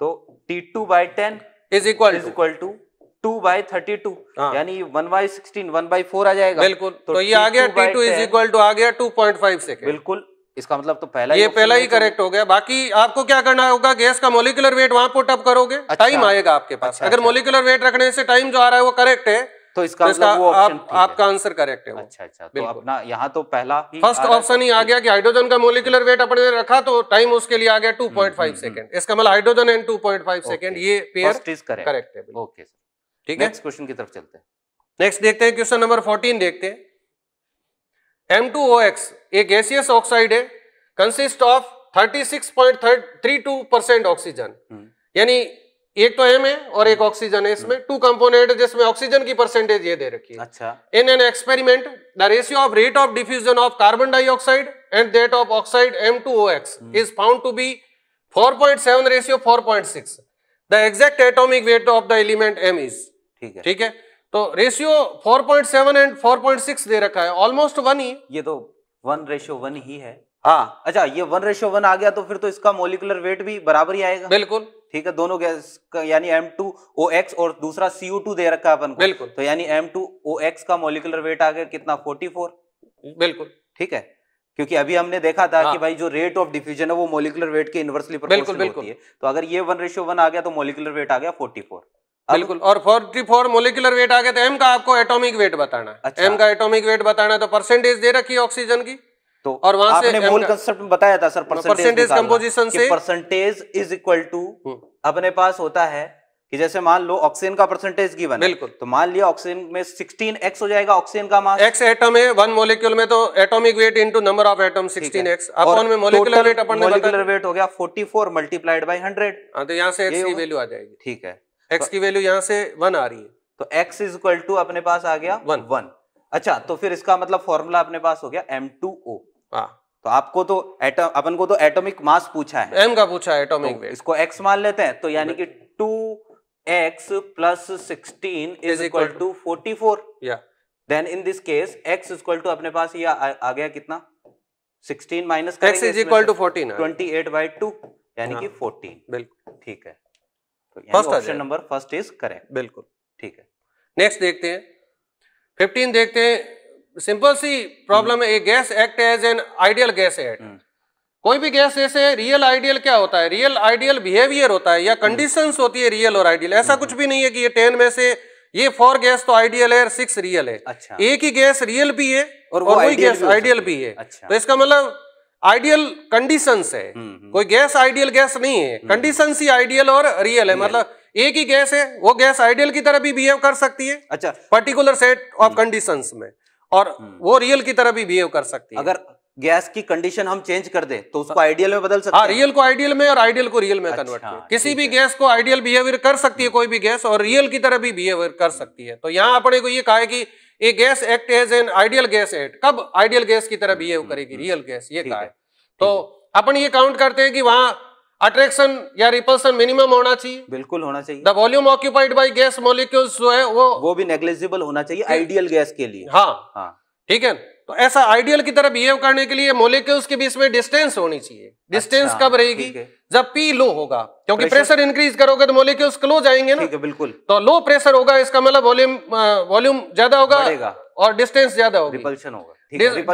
S1: तो T two by ten is equal is equal to two by thirty two यानी one by sixteen one by four आ जाएगा बिल्कुल तो, तो ये आ गया T two is equal to आ गया टू पॉइंट फाइव सेकेंड बिल्कुल इसका मतलब तो पहला ये पहला ही करेक्ट तो- हो गया बाकी आपको क्या करना होगा गैस का मोलिकुलर वेट वहां पुट अप करोगे अच्छा, टाइम आएगा आपके पास अच्छा, अगर अच्छा, मोलिकुलर वेट रखने से टाइम जो आ रहा है वो करेक्ट है तो इसका, तो इसका मतलब वो आप, है। आपका आंसर करेक्ट है अच्छा अच्छा तो अपना यहाँ तो पहला फर्स्ट ऑप्शन ही आ गया कि हाइड्रोजन का मोलिकुलर वेट अपने रखा तो टाइम उसके लिए आ गया 2.5 हम्म, सेकेंड हम्म, हम्म। इसका मतलब हाइड्रोजन एंड 2.5 सेकेंड ये करेक्ट है ओके ठीक है नेक्स्ट क्वेश्चन की तरफ चलते हैं नेक्स्ट देखते हैं क्वेश्चन नंबर फोर्टीन देखते हैं M2OX एक gaseous ऑक्साइड है कंसिस्ट ऑफ 36.32 परसेंट ऑक्सीजन यानी एक तो एम है और एक ऑक्सीजन हम्म। है इसमें टू हम्म। कंपोनेंट जिसमें ऑक्सीजन की परसेंटेज ये दे रखी है अच्छा in an experiment the ratio of rate of diffusion of carbon dioxide and that of oxide M two O X is found to be four point seven ratio four point six the exact atomic weight of the element M is ठीक है ठीक है तो ratio 4.7 and 4.6 दे रखा है almost one ही ये तो one ratio one ही है हाँ अच्छा ये वन रेशियो वन आ गया तो फिर तो इसका मोलिकुलर वेट भी बराबर ही आएगा बिल्कुल ठीक है दोनों गैस का यानी एम टू ओ एक्स और दूसरा टू दे रखा है अपन को बिल्कुल तो यानी एम टू ओ एक्स का मोलिकुलर वेट आ गया कितना फोर्टी फोर बिल्कुल ठीक है क्योंकि अभी हमने देखा था हाँ। कि भाई जो रेट ऑफ डिफ्यूजन है वो मोलिकुलर वेट के इनवर्सली प्रोपोर्शनल होती है तो अगर ये वन रेशियो वन आ गया तो मोलिकुलर वेट आ गया फोर्टी फोर बिल्कुल और 44 मोलिकुलर वेट आ गया तो एम का आपको एटॉमिक वेट बताना अच्छा। एम का एटॉमिक वेट बताना तो परसेंटेज दे रखी है ऑक्सीजन की तो और वहां से मूल कंसेप्ट में बताया था सर परसेंटेज कंपोजिशन से परसेंटेज इज इक्वल टू अपने पास होता है कि जैसे मान लो ऑक्सीजन का परसेंटेज गिवन बिल्कुल तो मान लिया ऑक्सीजन में सिक्सटीन एक्स हो जाएगा ऑक्सीजन का मास एक्स एटम है वन मोलिक्यूल में तो atomic weight into number of atom sixteen x upon में मोलिकुलर वेट अपन मोलिकुलर वेट हो गया forty four multiplied by hundred तो यहाँ से वैल्यू आ जाएगी ठीक है x की वैल्यू यहाँ से वन आ रही है तो x इज इक्वल टू अपने पास आ गया वन वन अच्छा तो फिर इसका मतलब फॉर्मूला अपने पास हो गया एम टू ओ तो आपको तो एटम अपन को तो एटॉमिक मास पूछा है एम का पूछा है एटॉमिक तो इसको एक्स मान लेते हैं तो यानी कि two x plus sixteen is equal to forty four या then in this case x equal to अपने पास ये आ, आ गया कितना sixteen minus x is equal to fourteen twenty eight by two यानी कि फोर्टीन हाँ। बिल्कुल ठीक है तो first option number first is correct बिल्कुल ठीक है नेक्स्ट देखते हैं फिफ्टीन देखते हैं सिंपल सी प्रॉब्लम है a gas act as an ideal gas कोई भी गैस जैसे रियल आइडियल क्या होता है रियल आइडियल बिहेवियर होता है या कंडीशन हम्म। होती है रियल और आइडियल ऐसा हम्म। कुछ भी नहीं है कि ये टेन में से ये फोर गैस तो आइडियल है और सिक्स रियल है अच्छा। एक ही गैस रियल भी है और, और वही गैस आइडियल भी है अच्छा। तो इसका मतलब आइडियल कंडीशंस है हम्म, हम्म। कोई गैस आइडियल गैस नहीं है हम्म, कंडीशंस ही आइडियल और रियल है मतलब एक ही गैस है वो गैस आइडियल की तरह भी बिहेव कर सकती है अच्छा पर्टिकुलर सेट ऑफ कंडीशंस में और वो रियल की तरह भी बिहेव कर सकती है अगर गैस की कंडीशन हम चेंज कर दे तो उसको आइडियल में बदल सकते हाँ, हैं रियल को आइडियल में और आइडियल को रियल में अच्छा, कन्वर्ट हाँ, किसी भी गैस को आइडियल बिहेवियर कर सकती है कोई भी गैस और रियल की तरह भी बिहेवियर कर सकती है तो यहाँ अपने को ये कहा है कि a gas act as an ideal gas act कब आइडियल गैस की तरह बिहेव हम्म, करेगी रियल हम्म, गैस ये कहा तो अपन ये काउंट करते हैं कि वहां अट्रैक्शन या रिपल्सन मिनिमम होना चाहिए बिल्कुल होना चाहिए the volume occupied by gas molecules जो है वो वो भी नेग्लेजिबल होना चाहिए आइडियल गैस के लिए हाँ हाँ ठीक है तो ऐसा आइडियल की तरह बिहेव करने के लिए मोलिक्यूल्स के बीच में डिस्टेंस होनी चाहिए डिस्टेंस अच्छा, कब रहेगी जब पी लो होगा क्योंकि प्रेशर इंक्रीज करोगे तो मोलिक्यूल्स क्लोज आएंगे ना बिल्कुल तो लो प्रेशर होगा इसका मतलब वॉल्यूम वॉल्यूम ज्यादा होगा और डिस्टेंस ज्यादा होगा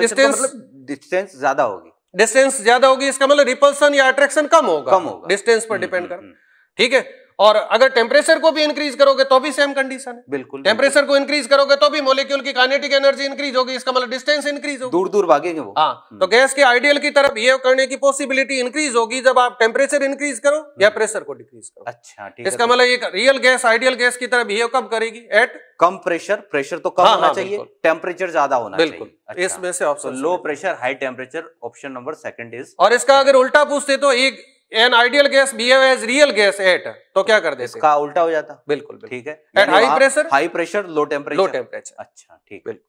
S1: डिस्टेंस डिस्टेंस ज्यादा होगी डिस्टेंस मतलब ज्यादा होगी इसका मतलब रिपल्सन या अट्रैक्शन कम होगा कम होगा डिस्टेंस पर डिपेंड हम्म, हम्म, कर हम्म। ठीक है और अगर टेम्परेचर को भी इंक्रीज करोगे तो भी सेम कंडीशन है बिल्कुल टेम्परेचर को इंक्रीज करोगे तो भी मोलिक्यूल की काइनेटिक एनर्जी इंक्रीज होगी इसका मतलब डिस्टेंस इंक्रीज होगा दूर दूर भागेंगे वो हाँ तो गैस हम्म। के आइडियल की तरफ ये करने की पॉसिबिलिटी इंक्रीज होगी जब आप टेम्परेचर इंक्रीज करो या प्रेशर हम्म। को डिक्रीज करो अच्छा ठीक इसका मतलब एक रियल गैस आइडियल गैस की तरफ ये कब करेगी एट कम प्रेशर प्रेशर तो कम हाँ, होना हाँ, चाहिए टेम्परेचर ज्यादा होना बिल्कुल अच्छा, इसमें से option low pressure high temperature option number second is और इसका अगर उल्टा पूछते तो एक an ideal gas behave as real gas at तो क्या कर देते इसका उल्टा हो जाता बिल्कुल, ठीक है at high pressure high pressure low temperature low temperature अच्छा ठीक बिल्कुल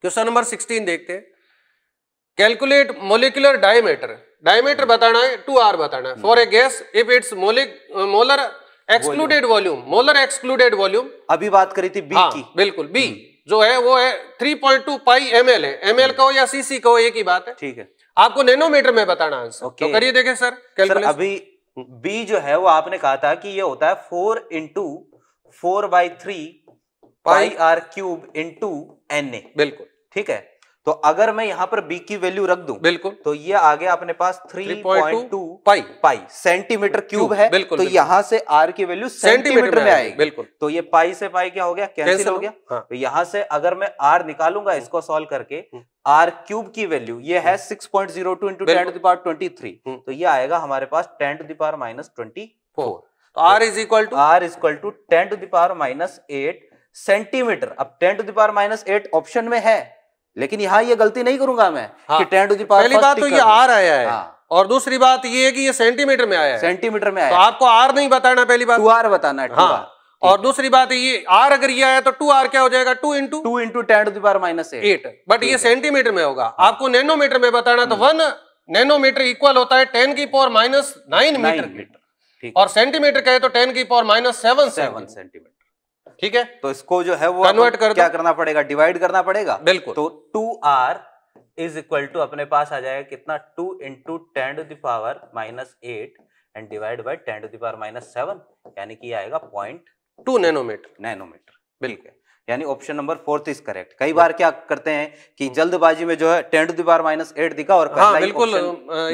S1: क्वेश्चन नंबर सिक्सटीन देखते हैं कैलकुलेट मोलिकुलर डायमीटर डायमीटर बताना है टू आर बताना है for a gas if its molar excluded volume molar excluded volume अभी बात करी थी बी हाँ, की बिल्कुल बी हम्म। जो है वो है 3.2 पाई एमएल है एमएल हम्म। का हो या सीसी का हो एक ही बात है ठीक है आपको नैनोमीटर में बताना आंसर तो okay. तो करिए देखें सर सर अभी बी जो है वो आपने कहा था कि ये होता है four into four by three pi are cube into N A बिल्कुल ठीक है तो अगर मैं यहाँ पर बी की वैल्यू रख दूं बिल्कुल तो ये आ गया अपने पास 3.2 पाई पाई सेंटीमीटर क्यूब है बिल्कुल, तो बिल्कुल, यहाँ से आर की वैल्यू सेंटीमीटर में आएगी बिल्कुल तो ये पाई से पाई क्या हो गया कैंसिल हो गया हाँ। तो यहाँ से अगर मैं आर निकालूंगा हम्म। इसको सॉल्व करके आर हम्म। क्यूब की वैल्यू ये है six point zero two into ten to the power twenty three तो ये आएगा हमारे पास ten to the power minus twenty four r is equal to r is equal to ten to the power minus eight centimetre अब ten to the power minus eight option में है लेकिन यहाँ ये गलती नहीं करूंगा मैं हाँ। कि टेन टू पहली बात तो ये आर आया है हाँ। और दूसरी बात ये है कि ये सेंटीमीटर में आया है सेंटीमीटर में आया तो आपको आर नहीं बताना पहली बात टू आर बताना है हाँ। और दूसरी बात ये आर अगर ये आया तो टू आर क्या हो जाएगा two into two into ten to the power minus eight but ये सेंटीमीटर में होगा हाँ। आपको नैनोमीटर में बताना तो हम्म। वन नैनोमीटर इक्वल होता है टेन की पावर माइनस नाइन मीटर और सेंटीमीटर कहे तो टेन की power minus seven seven centimetre ठीक है तो इसको जो है वो कन्वर्ट कर क्या करना पड़ेगा डिवाइड करना पड़ेगा बिल्कुल तो two r is equal to अपने पास आ जाएगा कितना two into ten to the power minus eight and divide by ten to the power minus seven यानी कि आएगा पॉइंट टू नैनोमीटर नैनोमीटर बिल्कुल यानी option number fourth is correct कई बार क्या करते हैं कि जल्दबाजी में जो है ten to the power minus eight दिखा और हाँ, बिल्कुल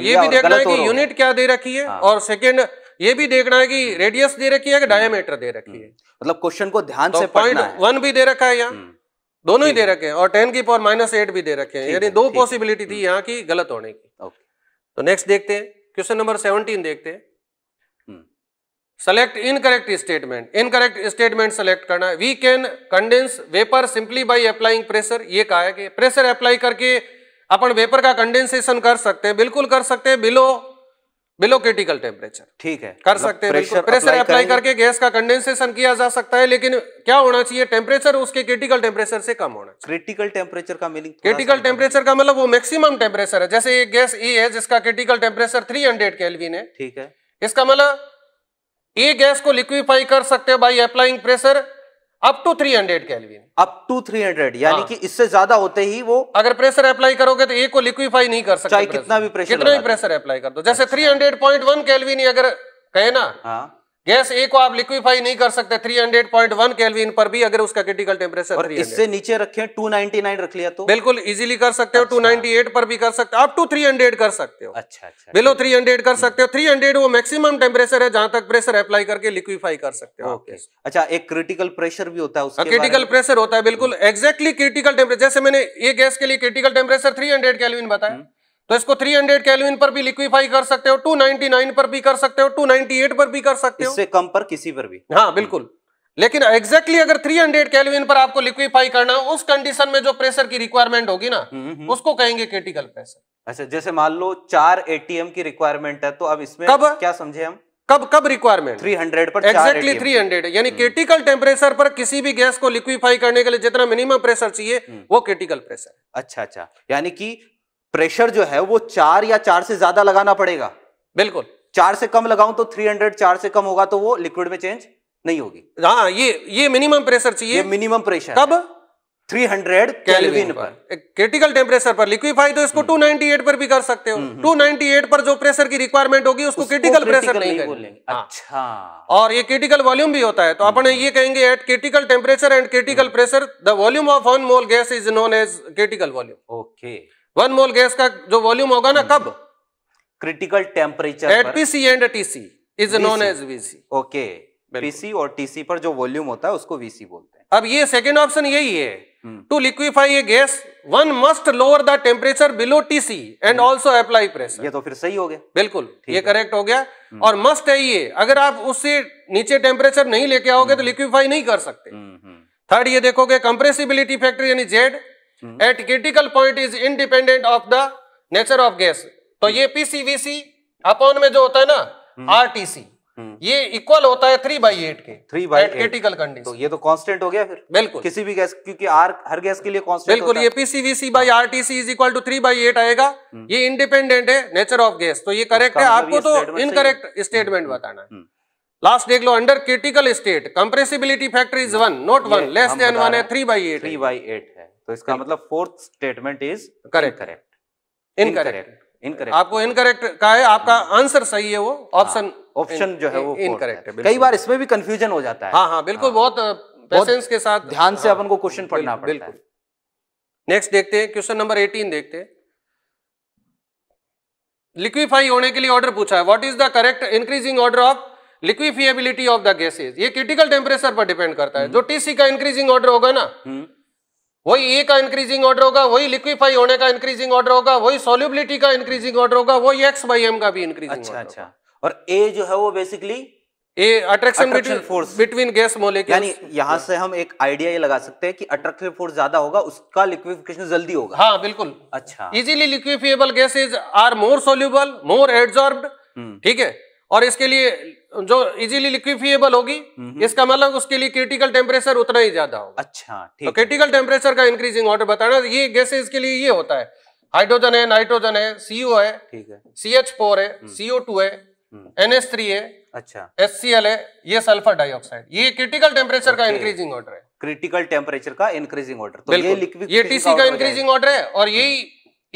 S1: ये भी देखना है कि यूनिट क्या दे रखी है हाँ, और सेकेंड ये भी देखना है कि रेडियस दे रखी है कि डायमीटर दे रखी है हम्म। मतलब क्वेश्चन को ध्यान तो से पढ़ना है वन भी दे रखा है यहाँ हम्म। दोनों ही दे रखे हैं और टेन की पावर माइनस एट भी दे रखे हैं यानी दो पॉसिबिलिटी थी हम्म। यहाँ की गलत होने की तो नेक्स्ट देखते हैं क्वेश्चन नंबर सेवनटीन देखते हैं select statement statement incorrect statement select करना है we can condense vapor simply by applying pressure ये कहा है कि प्रेशर अप्लाई करके अपन वेपर का कंडेंसेशन कर सकते हैं बिल्कुल कर सकते हैं बिलो बिलो क्रिटिकल टेम्परेचर ठीक है कर सकते हैं प्रेशर प्रेशर अप्लाई करके गैस का कंडेंसेशन किया जा सकता है लेकिन क्या होना चाहिए टेम्परेचर उसके क्रिटिकल टेम्परेचर से कम होना क्रिटिकल टेम्परेचर का मीनिंग क्रिटिकल टेम्परेचर का मतलब वो मैक्सिमम टेम्परेचर है जैसे एक गैस ई है जिसका क्रिटिकल टेम्परेचर थ्री हंड्रेड है ठीक है इसका मतलब ए गैस को लिक्विफाई कर सकते हैं by applying pressure up to 300 kelvin up to 300 यानी हाँ। कि इससे ज्यादा होते ही वो अगर प्रेशर अप्लाई करोगे तो ए को लिक्विफाई नहीं कर सकते चाहे कितना भी प्रेशर कितना भी प्रेशर अप्लाई कर दो जैसे three hundred point one kelvin अगर कहे ना हाँ। गैस ए को आप लिक्विफाई नहीं कर सकते 300.1 केल्विन पर भी अगर उसका क्रिटिकल टेम्परेचर और इससे नीचे रखें 299 रख लिया तो बिल्कुल इजीली कर सकते हो अच्छा। 298 पर भी कर सकते हो अप टू 300 कर सकते हो अच्छा अच्छा बिलो 300 कर सकते हो 300 वो मैक्सिमम टेम्परेचर है जहां तक प्रेशर अप्लाई करके लिक्विफाई कर सकते हो अच्छा एक क्रिटिकल प्रेशर भी होता है क्रिटिकल प्रेशर हाँ, होता है बिल्कुल एक्जैक्टली क्रिटिकल टेम्परेचर जैसे मैंने ये गैस के लिए क्रिटिकल टेम्परेचर थ्री हंड्रेड बताया हम्म। तो इसको 300 हंड्रेड कैलविन पर भी लिक्विफाई कर सकते हो 299 पर भी कर सकते हो 298 पर भी कर सकते हो इससे कम पर किसी पर भी हाँ बिल्कुल लेकिन एग्जैक्टली exactly अगर 300 हंड्रेड कैलविन पर आपको लिक्विफाई करना है उस कंडीशन में जो प्रेशर की रिक्वायरमेंट होगी ना हम्म, हम्म, हम्म। उसको कहेंगे क्रिटिकल प्रेशर अच्छा जैसे मान लो चार एटीएम की रिक्वायरमेंट है तो अब इसमें कब क्या समझे हम कब कब रिक्वायरमेंट 300 पर एक्जेक्टली थ्री हंड्रेड यानी क्रिटिकल टेम्परेचर पर किसी भी गैस को लिक्विफाई करने के लिए जितना मिनिमम प्रेशर चाहिए वो क्रिटिकल प्रेशर अच्छा अच्छा यानी कि प्रेशर जो है वो चार या चार से ज्यादा लगाना पड़ेगा बिल्कुल चार से कम लगाऊं तो थ्री हंड्रेड चार से कम होगा तो वो लिक्विड में चेंज नहीं होगी हाँ ये ये मिनिमम प्रेशर चाहिए मिनिमम प्रेशर तब 300 कैलविन पर क्रिटिकल टेम्परेचर पर लिक्विफाई तो इसको 298 हम्म। पर भी कर सकते हो 298 हम्म, हम्म। पर जो प्रेशर की रिक्वायरमेंट होगी उसको क्रिटिकल प्रेशर नहीं, बोलेंगे हाँ। अच्छा और ये क्रिटिकल वॉल्यूम भी होता है तो अपने ये कहेंगे at critical temperature and critical pressure the volume of one mole gas is known as critical volume okay one mole gas का जो वॉल्यूम होगा ना कब critical temperature at PC and C is known as VC okay PC और TC पर जो volume होता है उसको वीसी बोलते हैं अब ये सेकेंड ऑप्शन यही है to liquefy a gas one must lower the temperature below TC and also apply pressure ये तो फिर सही हो गया बिल्कुल ये करेक्ट हो गया हम्म। और मस्ट है ये अगर आप उससे नीचे टेम्परेचर नहीं लेके आओगे तो लिक्विफाई हम्म। नहीं कर सकते थर्ड हम्म, ये देखोगे कंप्रेसिबिलिटी फैक्टर यानी Z at critical point is independent of the nature of gas तो ये पीसीवीसी अपॉन में जो होता है ना आरटीसी हम्म। हम्म। ये इक्वल होता है थ्री बाई एट के three by eight critical condition तो ये तो कांस्टेंट हो गया फिर बिल्कुल किसी भी गैस क्योंकि आर हर गैस के लिए कांस्टेंट बिल्कुल ये PCVC by RTC is equal to three by eight आएगा हम्म। ये इंडिपेंडेंट है नेचर ऑफ गैस तो ये करेक्ट है मतलब आपको तो इनकरेक्ट स्टेटमेंट बताना है लास्ट देख लो under critical state compressibility factor is one not one less than one है three by eight three by eight है तो इसका मतलब fourth statement is correct correct incorrect incorrect आपको इनकरेक्ट का है आपका आंसर हाँ। सही है वो ऑप्शन हाँ। ऑप्शन जो है वो इनकरेक्ट है कई बार इसमें भी कंफ्यूजन हो जाता है हाँ हाँ बिल्कुल हाँ। बहुत पेशेंस uh, के साथ ध्यान से अपन को क्वेश्चन पढ़ना पड़ता है नेक्स्ट देखते हैं क्वेश्चन नंबर 18 देखते हैं लिक्विफाई होने के लिए ऑर्डर पूछा है what is the correct increasing order of liquefiability of the gases ये क्रिटिकल टेम्परेचर पर डिपेंड करता है हम्म। जो टीसी का इंक्रीजिंग ऑर्डर होगा ना हम्म। वही ए e का इंक्रीजिंग ऑर्डर होगा वही लिक्विफाई होने का इंक्रीजिंग ऑर्डर होगा वही सोल्यूबिलिटी का इंक्रीजिंग ऑर्डर होगा वही एक्स बाई एम का भी इंक्रीजिंग अच्छा अच्छा और ए जो है वो basically a attraction between force between gas molecule यानी यहां से हम एक आइडिया ये लगा सकते हैं कि अट्रैक्शन फोर्स ज्यादा होगा उसका लिक्विफिकेशन जल्दी होगा हाँ बिल्कुल अच्छा easily liquefiable gases are more soluble more absorbed ठीक है और इसके लिए जो इजीली लिक्विफिएबल होगी इसका मतलब उसके लिए क्रिटिकल टेम्परेचर उतना ही ज्यादा होगा अच्छा तो ठीक तो क्रिटिकल टेम्परेचर का इंक्रीजिंग ऑर्डर बताना ये गैसेस के लिए ये होता है हाइड्रोजन है नाइट्रोजन है सीओ है ठीक है सी एच फोर है सीओ हम्म। टू है एनएस हम्म। थ्री है अच्छा एस सी एल है ये सल्फर डाइऑक्साइड ये क्रिटिकल टेम्परेचर का इंक्रीजिंग ऑर्डर है क्रिटिकल टेम्परेचर का इंक्रीजिंग ऑर्डर तो ये लिक्विड ये टीसी का इंक्रीजिंग ऑर्डर है और यही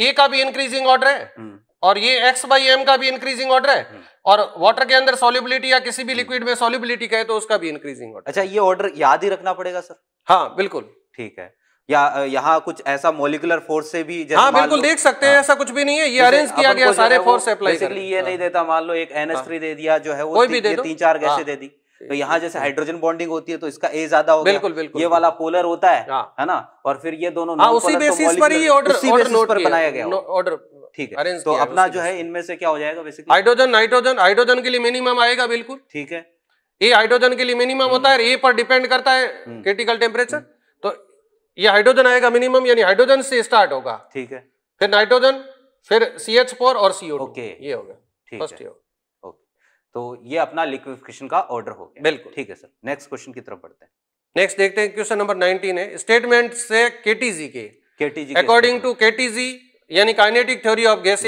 S1: ए का भी इंक्रीजिंग ऑर्डर है और ये एक्स बाई एम हम्म। का भी इंक्रीजिंग ऑर्डर है और वाटर के अंदर सोलिबिलिटी या किसी भी लिक्विड में सोलिबिलिटी का है तो उसका भी इंक्रीजिंग होता है अच्छा ये ऑर्डर याद ही रखना पड़ेगा सर हाँ बिल्कुल ठीक है या यहाँ कुछ ऐसा मोलिकुलर फोर्स से भी हाँ बिल्कुल देख सकते हैं हाँ। ऐसा कुछ भी नहीं है ये अरेंज किया गया सारे फोर्स अप्लाई ये नहीं हाँ। देता मान लो एक एन हाँ। दे दिया जो है वो भी तीन चार गैसे दे दी तो यहाँ जैसे हाइड्रोजन बॉन्डिंग होती है तो इसका ए ज्यादा होगा बिल्कुल, बिल्कुल, ये वाला पोलर होता है है ना और फिर ये दोनों उसी बेसिस तो पर ही ऑर्डर ऑर्डर नोट पर बनाया गया ऑर्डर ठीक है तो अपना जो है इनमें से क्या हो जाएगा बेसिकली हाइड्रोजन नाइट्रोजन हाइड्रोजन के लिए मिनिमम आएगा बिल्कुल ठीक है ए हाइड्रोजन के लिए मिनिमम होता है ए पर डिपेंड करता है क्रिटिकल टेम्परेचर हम्म। हम्म। तो ये हाइड्रोजन आएगा मिनिमम यानी हाइड्रोजन से स्टार्ट होगा ठीक है फिर नाइट्रोजन फिर सी एच फोर और सीओ ओके ये होगा ठीक है तो ये अपना लिक्विफिकेशन का ऑर्डर हो गया बिल्कुल ठीक है सर नेक्स्ट क्वेश्चन की तरफ बढ़ते हैं नेक्स्ट देखते हैं क्वेश्चन नंबर 19 है स्टेटमेंट से केटीजी के केटीजी अकॉर्डिंग टू केटीजी यानी काइनेटिक थ्योरी ऑफ गैस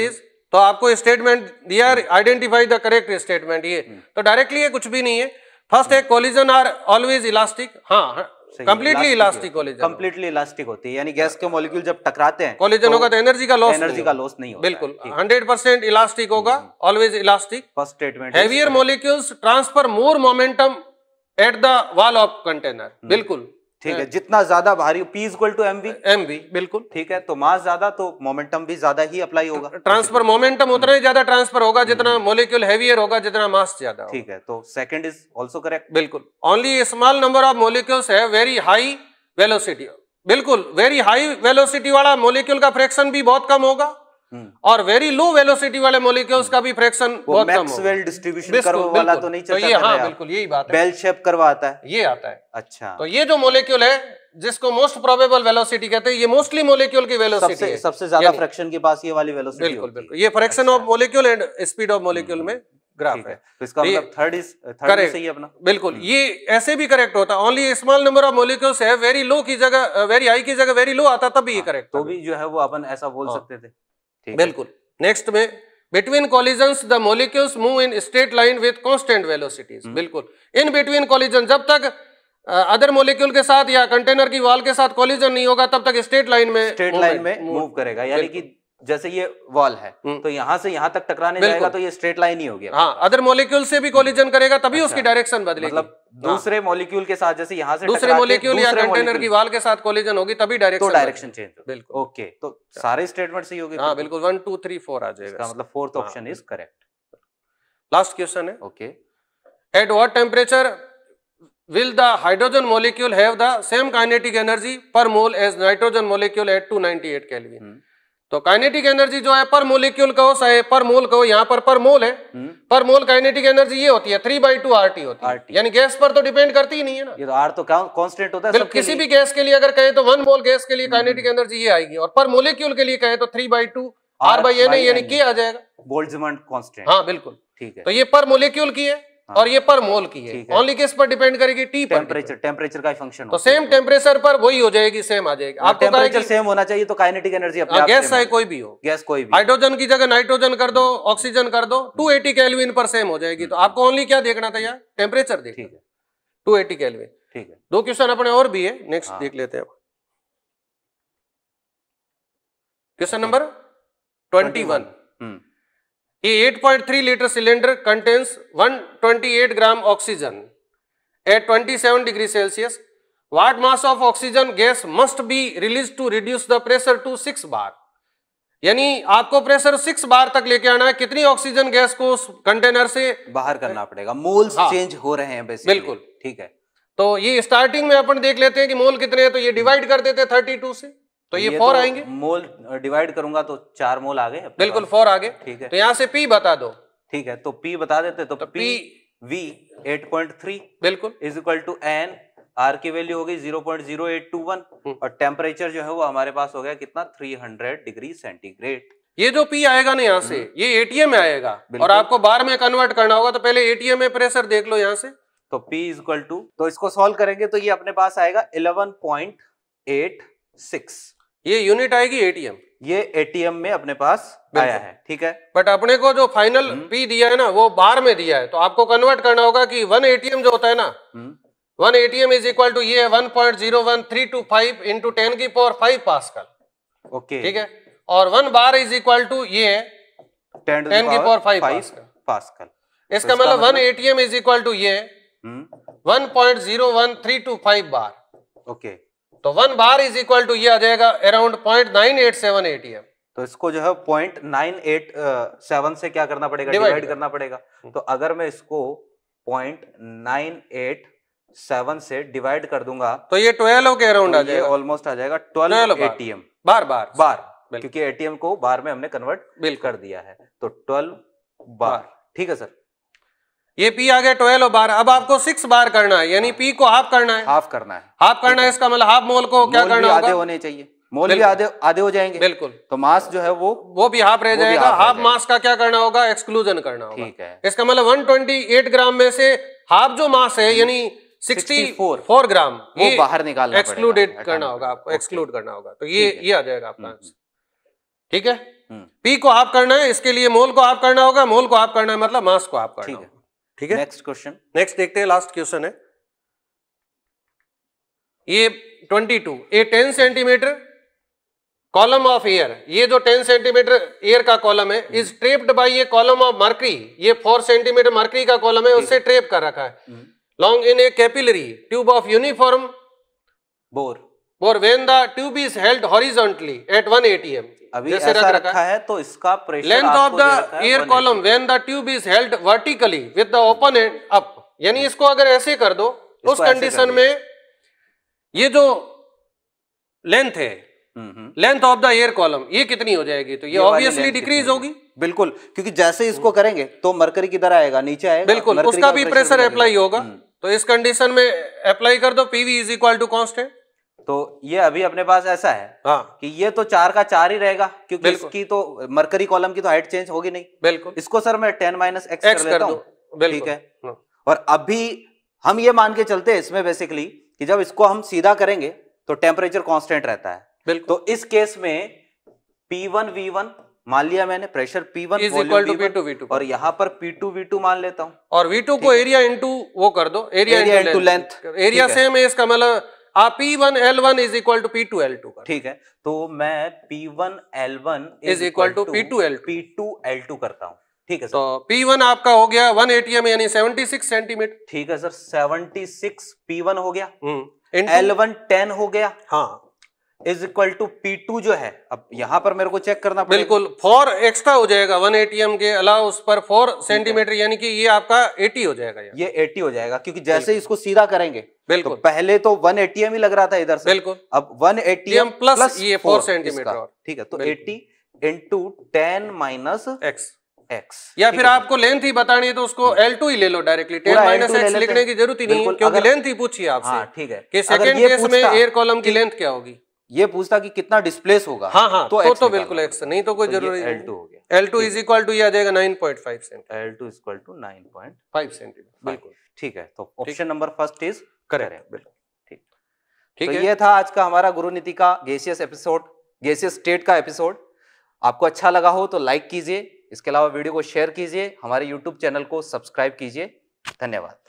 S1: तो आपको स्टेटमेंट दिया आइडेंटिफाई द करेक्ट स्टेटमेंट ये तो डायरेक्टली ये कुछ भी नहीं है फर्स्ट एक कोलिजन आर ऑलवेज इलास्टिक हाँ completely elastic collision completely elastic होती है यानी गैस के मॉलिक्यूल जब टकराते हैं कोलिजन तो होगा तो एनर्जी का लॉस एनर्जी का लॉस नहीं होगा हम्म। हम्म। बिल्कुल हंड्रेड परसेंट इलास्टिक होगा always elastic first statement heavier molecules transfer more momentum at the wall of container बिल्कुल ठीक है जितना ज्यादा भारी p equal to m v m v बिल्कुल ठीक है तो मास ज्यादा तो मोमेंटम भी ज्यादा ही अप्लाई होगा ट्रांसफर मोमेंटम उतना ही ज्यादा ट्रांसफर हम्म। होगा जितना मोलिक्यूल हैवियर होगा जितना मास ज्यादा ठीक है तो सेकंड इज आल्सो करेक्ट बिल्कुल only small number of molecules है वेरी हाई वेलोसिटी बिल्कुल वेरी हाई वेलोसिटी वाला मोलिक्यूल का फ्रैक्शन भी बहुत कम होगा हम्म। और वेरी लो वेलोसिटी वाले मोलिक्यूल्स का भी फ्रैक्शन बहुत कम मैक्सवेल डिस्ट्रीब्यूशन कर्व वाला तो नहीं चलता तो ये हाँ बिल्कुल यही बात है बेल शेप कर्व आता है ये आता है अच्छा तो ये जो मोलिक्यूल है जिसको मोस्ट प्रोबेबल वेलोसिटी कहते हैं ये मोस्टली मोलिक्यूल की वेलोसिटी सबसे, है सबसे ज्यादा फ्रैक्शन के पास ये वाली वेलोसिटी बिल्कुल बिल्कुल ये fraction of molecule and speed of molecule में ग्राफ हम्म। है तो इसका मतलब थर्ड इज थर्ड सही है अपना बिल्कुल हम्म। ये ऐसे भी करेक्ट होता है only small number of molecules है वेरी लो की जगह वेरी हाई की जगह वेरी लो आता तब भी ये करेक्ट हाँ, तो भी जो है वो अपन ऐसा बोल हाँ। सकते थे बिल्कुल नेक्स्ट में between collision the molecules move in straight line with constant velocities बिल्कुल इन बिटवीन कॉलिजन जब तक अदर मोलिक्यूल के साथ या कंटेनर की वॉल के साथ कॉलिजन नहीं होगा तब तक स्ट्रेट लाइन में स्ट्रेट लाइन में मूव करेगा यानी कि जैसे ये वॉल है हम्म। तो यहां से यहां तक टकराने जाएगा तो ये स्ट्रेट लाइन ही हो गया हाँ अदर मॉलिक्यूल से भी कोलिजन हम्म। करेगा तभी अच्छा, उसकी डायरेक्शन बदलेगी मतलब हाँ। दूसरे हाँ, मॉलिक्यूल के साथ जैसे यहां से दूसरे मॉलिक्यूल या कंटेनर की वॉल के साथ कोलिजन होगी तभी डायरेक्शन तो डायरेक्शन चेंज बिल्कुल ओके तो सारे स्टेटमेंट सही होगी हाँ बिल्कुल वन टू थ्री फोर आ जाएगा मतलब fourth option is correct last question है okay at what temperature will the hydrogen molecule have the same kinetic energy per mole as nitrogen molecule at 298 kelvin hmm. तो kinetic energy जो है पर molecule कहो चाहे पर मोल कहो यहाँ पर पर मोल है हम्म। पर मोल काइनेटिक एनर्जी ये होती है three by two R T होती है यानी गैस पर तो डिपेंड करती ही नहीं है ना ये तो आर तो कांस्टेंट होता है किसी भी गैस के लिए अगर कहें तो वन मोल गैस के लिए काइनेटिक हम्म। एनर्जी ये आएगी और पर मोलिक्यूल के लिए कहे तो three by two R by N यानी के आ जाएगा बोल्टजमैन कॉन्स्टेंट हाँ बिल्कुल ठीक है तो ये पर मोलिक्यूल की है हाँ। और ये पर मोल की है ओनली किस पर डिपेंड करेगी टी टेम्परेचर टेम्परेचर का फंक्शन तो सेम टेम्परेचर पर वही हो जाएगी सेम आ जाएगी आप टेम्परेचर सेम होना चाहिए तो काइनेटिक एनर्जी अपने गैस हाँ, चाहे कोई भी हो गैस कोई भी हाइड्रोजन की जगह नाइट्रोजन कर दो ऑक्सीजन हम्म। कर दो टू एटी कैलविन पर सेम हो जाएगी हम्म। तो आपको ओनली क्या देखना था यार टेम्परेचर देखिए ठीक है एटी कैलविन ठीक है दो क्वेश्चन अपने और भी है नेक्स्ट हाँ। देख लेते हैं question number twenty one A 8.3 liter cylinder contains 128 gram oxygen at 27 degree Celsius. What mass of oxygen gas must be released to reduce the pressure to 6 bar? यानी आपको प्रेशर सिक्स बार तक लेके आना है कितनी ऑक्सीजन गैस को उस container से बाहर करना पड़ेगा मोल्स हाँ, चेंज हो रहे हैं बेसिकली बिल्कुल ठीक है तो ये स्टार्टिंग में अपन देख लेते हैं कि मोल कितने हैं तो ये डिवाइड कर देते हैं थर्टी टू से तो ये, ये फोर तो आएंगे मोल डिवाइड करूंगा तो चार मोल आ गए बिल्कुल फोर आ गए ठीक है तो यहाँ से पी बता दो ठीक है तो पी बता देते तो, पी वी थ्री बिल्कुल is equal to N R की वैल्यू हो गई वन और टेम्परेचर जो है वो हमारे पास हो गया कितना थ्री हंड्रेड डिग्री सेंटीग्रेड ये जो पी आएगा ना यहाँ से हम्म। ये एटीएम में आएगा और आपको बार में कन्वर्ट करना होगा तो पहले एटीएम में प्रेशर देख लो यहाँ से तो पी इज इक्वल टू तो इसको सोल्व करेंगे तो ये अपने पास आएगा सिक्स ये यूनिट आएगी एटीएम ये एटीएम में अपने पास आया है ठीक है बट अपने को जो फाइनल पी हम्म। दिया है ना वो बार में दिया है तो आपको कन्वर्ट करना होगा कि वन एटीएम जो होता है ना one ATM is equal to ये one point zero one three two five into ten की power five pascal okay ठीक है और one bar is equal to ये टेन की पावर फाइव पास कल इसका मतलब one ATM is equal to ये one point zero one three two five bar okay okay. तो one bar is equal to ये आ जाएगा around point nine eight seven eight M तो इसको जो है पॉइंट नाइन एट सेवन से क्या करना पड़ेगा डिवाइड करना पड़ेगा हम्म। तो अगर मैं इसको पॉइंट नाइन एट सेवन से डिवाइड कर दूंगा तो ये ट्वेल्व के अराउंड तो आ जाएगा ऑलमोस्ट आ जाएगा ट्वेल्व एटीएम बार बार बार क्योंकि एटीएम को बार में हमने कन्वर्ट बिल कर दिया है तो ट्वेल्व बार ठीक है सर ये पी आ गया ट्वेल्व बार अब आपको सिक्स बार करना है यानी पी को हाफ करना है हाफ करना है हाफ करना है इसका मतलब हाफ मोल को क्या करना आधे होने चाहिए मोल भी आधे आधे हो जाएंगे बिल्कुल तो मास जो है वो वो भी हाफ रह जाएगा हाफ, मास का क्या करना होगा एक्सक्लूजन करना होगा ठीक है इसका मतलब 128 ग्राम में से हाफ जो मास है यानी सिक्सटी फोर ग्राम वो बाहर निकालना एक्सक्लूडेड करना होगा आपको एक्सक्लूड करना होगा तो ये ये आ जाएगा आपका हम्म। ठीक है पी हम्म। को हाफ करना है इसके लिए मोल को हाफ करना होगा मोल को हाफ करना है मतलब मास को हाफ करना होगा ठीक है नेक्स्ट क्वेश्चन नेक्स्ट देखते हैं लास्ट क्वेश्चन है ये 22 a 10 centimetre column of air ये जो 10 सेंटीमीटर एयर का कॉलम है इज ट्रेप्ड बाय ये कॉलम ऑफ मर्करी ये 4 सेंटीमीटर मर्करी का कॉलम है उससे ट्रेप कर रखा है long in a capillary tube of uniform bore bore when the tube is held horizontally at 1 ATM अभी ऐसा रखा, रखा है तो इसका pressure length of the air column when the tube is held vertically with the open end up यानी इसको अगर ऐसे कर दो उस कंडीशन में ये जो लेंथ है length of the air column ये कितनी हो जाएगी तो ये ऑब्वियसली डिक्रीज होगी बिल्कुल क्योंकि जैसे इसको करेंगे तो मरकरी किधर आएगा नीचे आएगा बिल्कुल उसका भी प्रेशर अप्लाई होगा हम्म। तो इस कंडीशन में अप्लाई कर दो PV is equal to constant तो ये अभी अपने पास ऐसा है हाँ। कि ये तो चार का चार ही रहेगा क्योंकि इसकी तो मरकरी कॉलम की तो हाइट चेंज होगी नहीं बिल्कुल इसको सर मैं टेन माइनस एक्स कर लेता हूँ ठीक है हाँ। और अभी हम ये मान के चलते हैं इसमें बेसिकली कि जब इसको हम सीधा करेंगे तो टेम्परेचर कॉन्स्टेंट रहता है तो इस केस में पी वन वी वन मान लिया मैंने pressure P one equal to V two और यहाँ पर पी टू वी टू मान लेता हूँ और वी टू को एरिया इंटू वो कर दो area, into length area same है इसका मतलब आप P one L one is equal to ठीक है तो मैं P one L one is equal to P two करता हूँ ठीक है तो सर तो पी आपका हो गया वन एटीएम यानी सेवेंटी सिक्स सेंटीमीटर ठीक है sir seventy six P one हो गया एल वन टेन हो गया हाँ is equal to P two जो है अब यहाँ पर मेरे को चेक करना पड़ेगा बिल्कुल फोर एक्स्ट्रा हो जाएगा वन एटीएम के अलावा उस पर फोर सेंटीमीटर यानी कि ये आपका एटी हो जाएगा ये एटी हो जाएगा क्योंकि जैसे इसको सीधा करेंगे बिल्कुल तो पहले तो वन एटीएम ही लग रहा था इधर से बिल्कुल अब वन एटीएम प्लस, प्लस ये फोर सेंटीमीटर ठीक है तो eighty into ten minus x x या फिर आपको लेंथ ही बतानी है तो उसको एल हम्म। टू ही ले लो डायरेक्टली टेन माइनस एक्स लिखने की जरूरत ही नहीं क्योंकि लेंथ ही पूछिए आपसे हाँ, ठीक है कि सेकंड केस में एयर कॉलम की लेंथ क्या होगी ये पूछता कि कितना डिस्प्लेस होगा हाँ हाँ तो, तो, तो बिल्कुल एक्स नहीं तो कोई तो जरूरी एल टू हो गया L two is equal to ये आ जाएगा nine point five centimetre L two equal to nine point five centimetre बिल्कुल ठीक है तो ऑप्शन नंबर फर्स्ट इज कर रहे हैं बिल्कुल ठीक ठीक तो है? ये था आज का हमारा गुरु नीति का गेसियस एपिसोड गेसियस स्टेट का एपिसोड आपको अच्छा लगा हो तो लाइक कीजिए इसके अलावा वीडियो को शेयर कीजिए हमारे यूट्यूब चैनल को सब्सक्राइब कीजिए धन्यवाद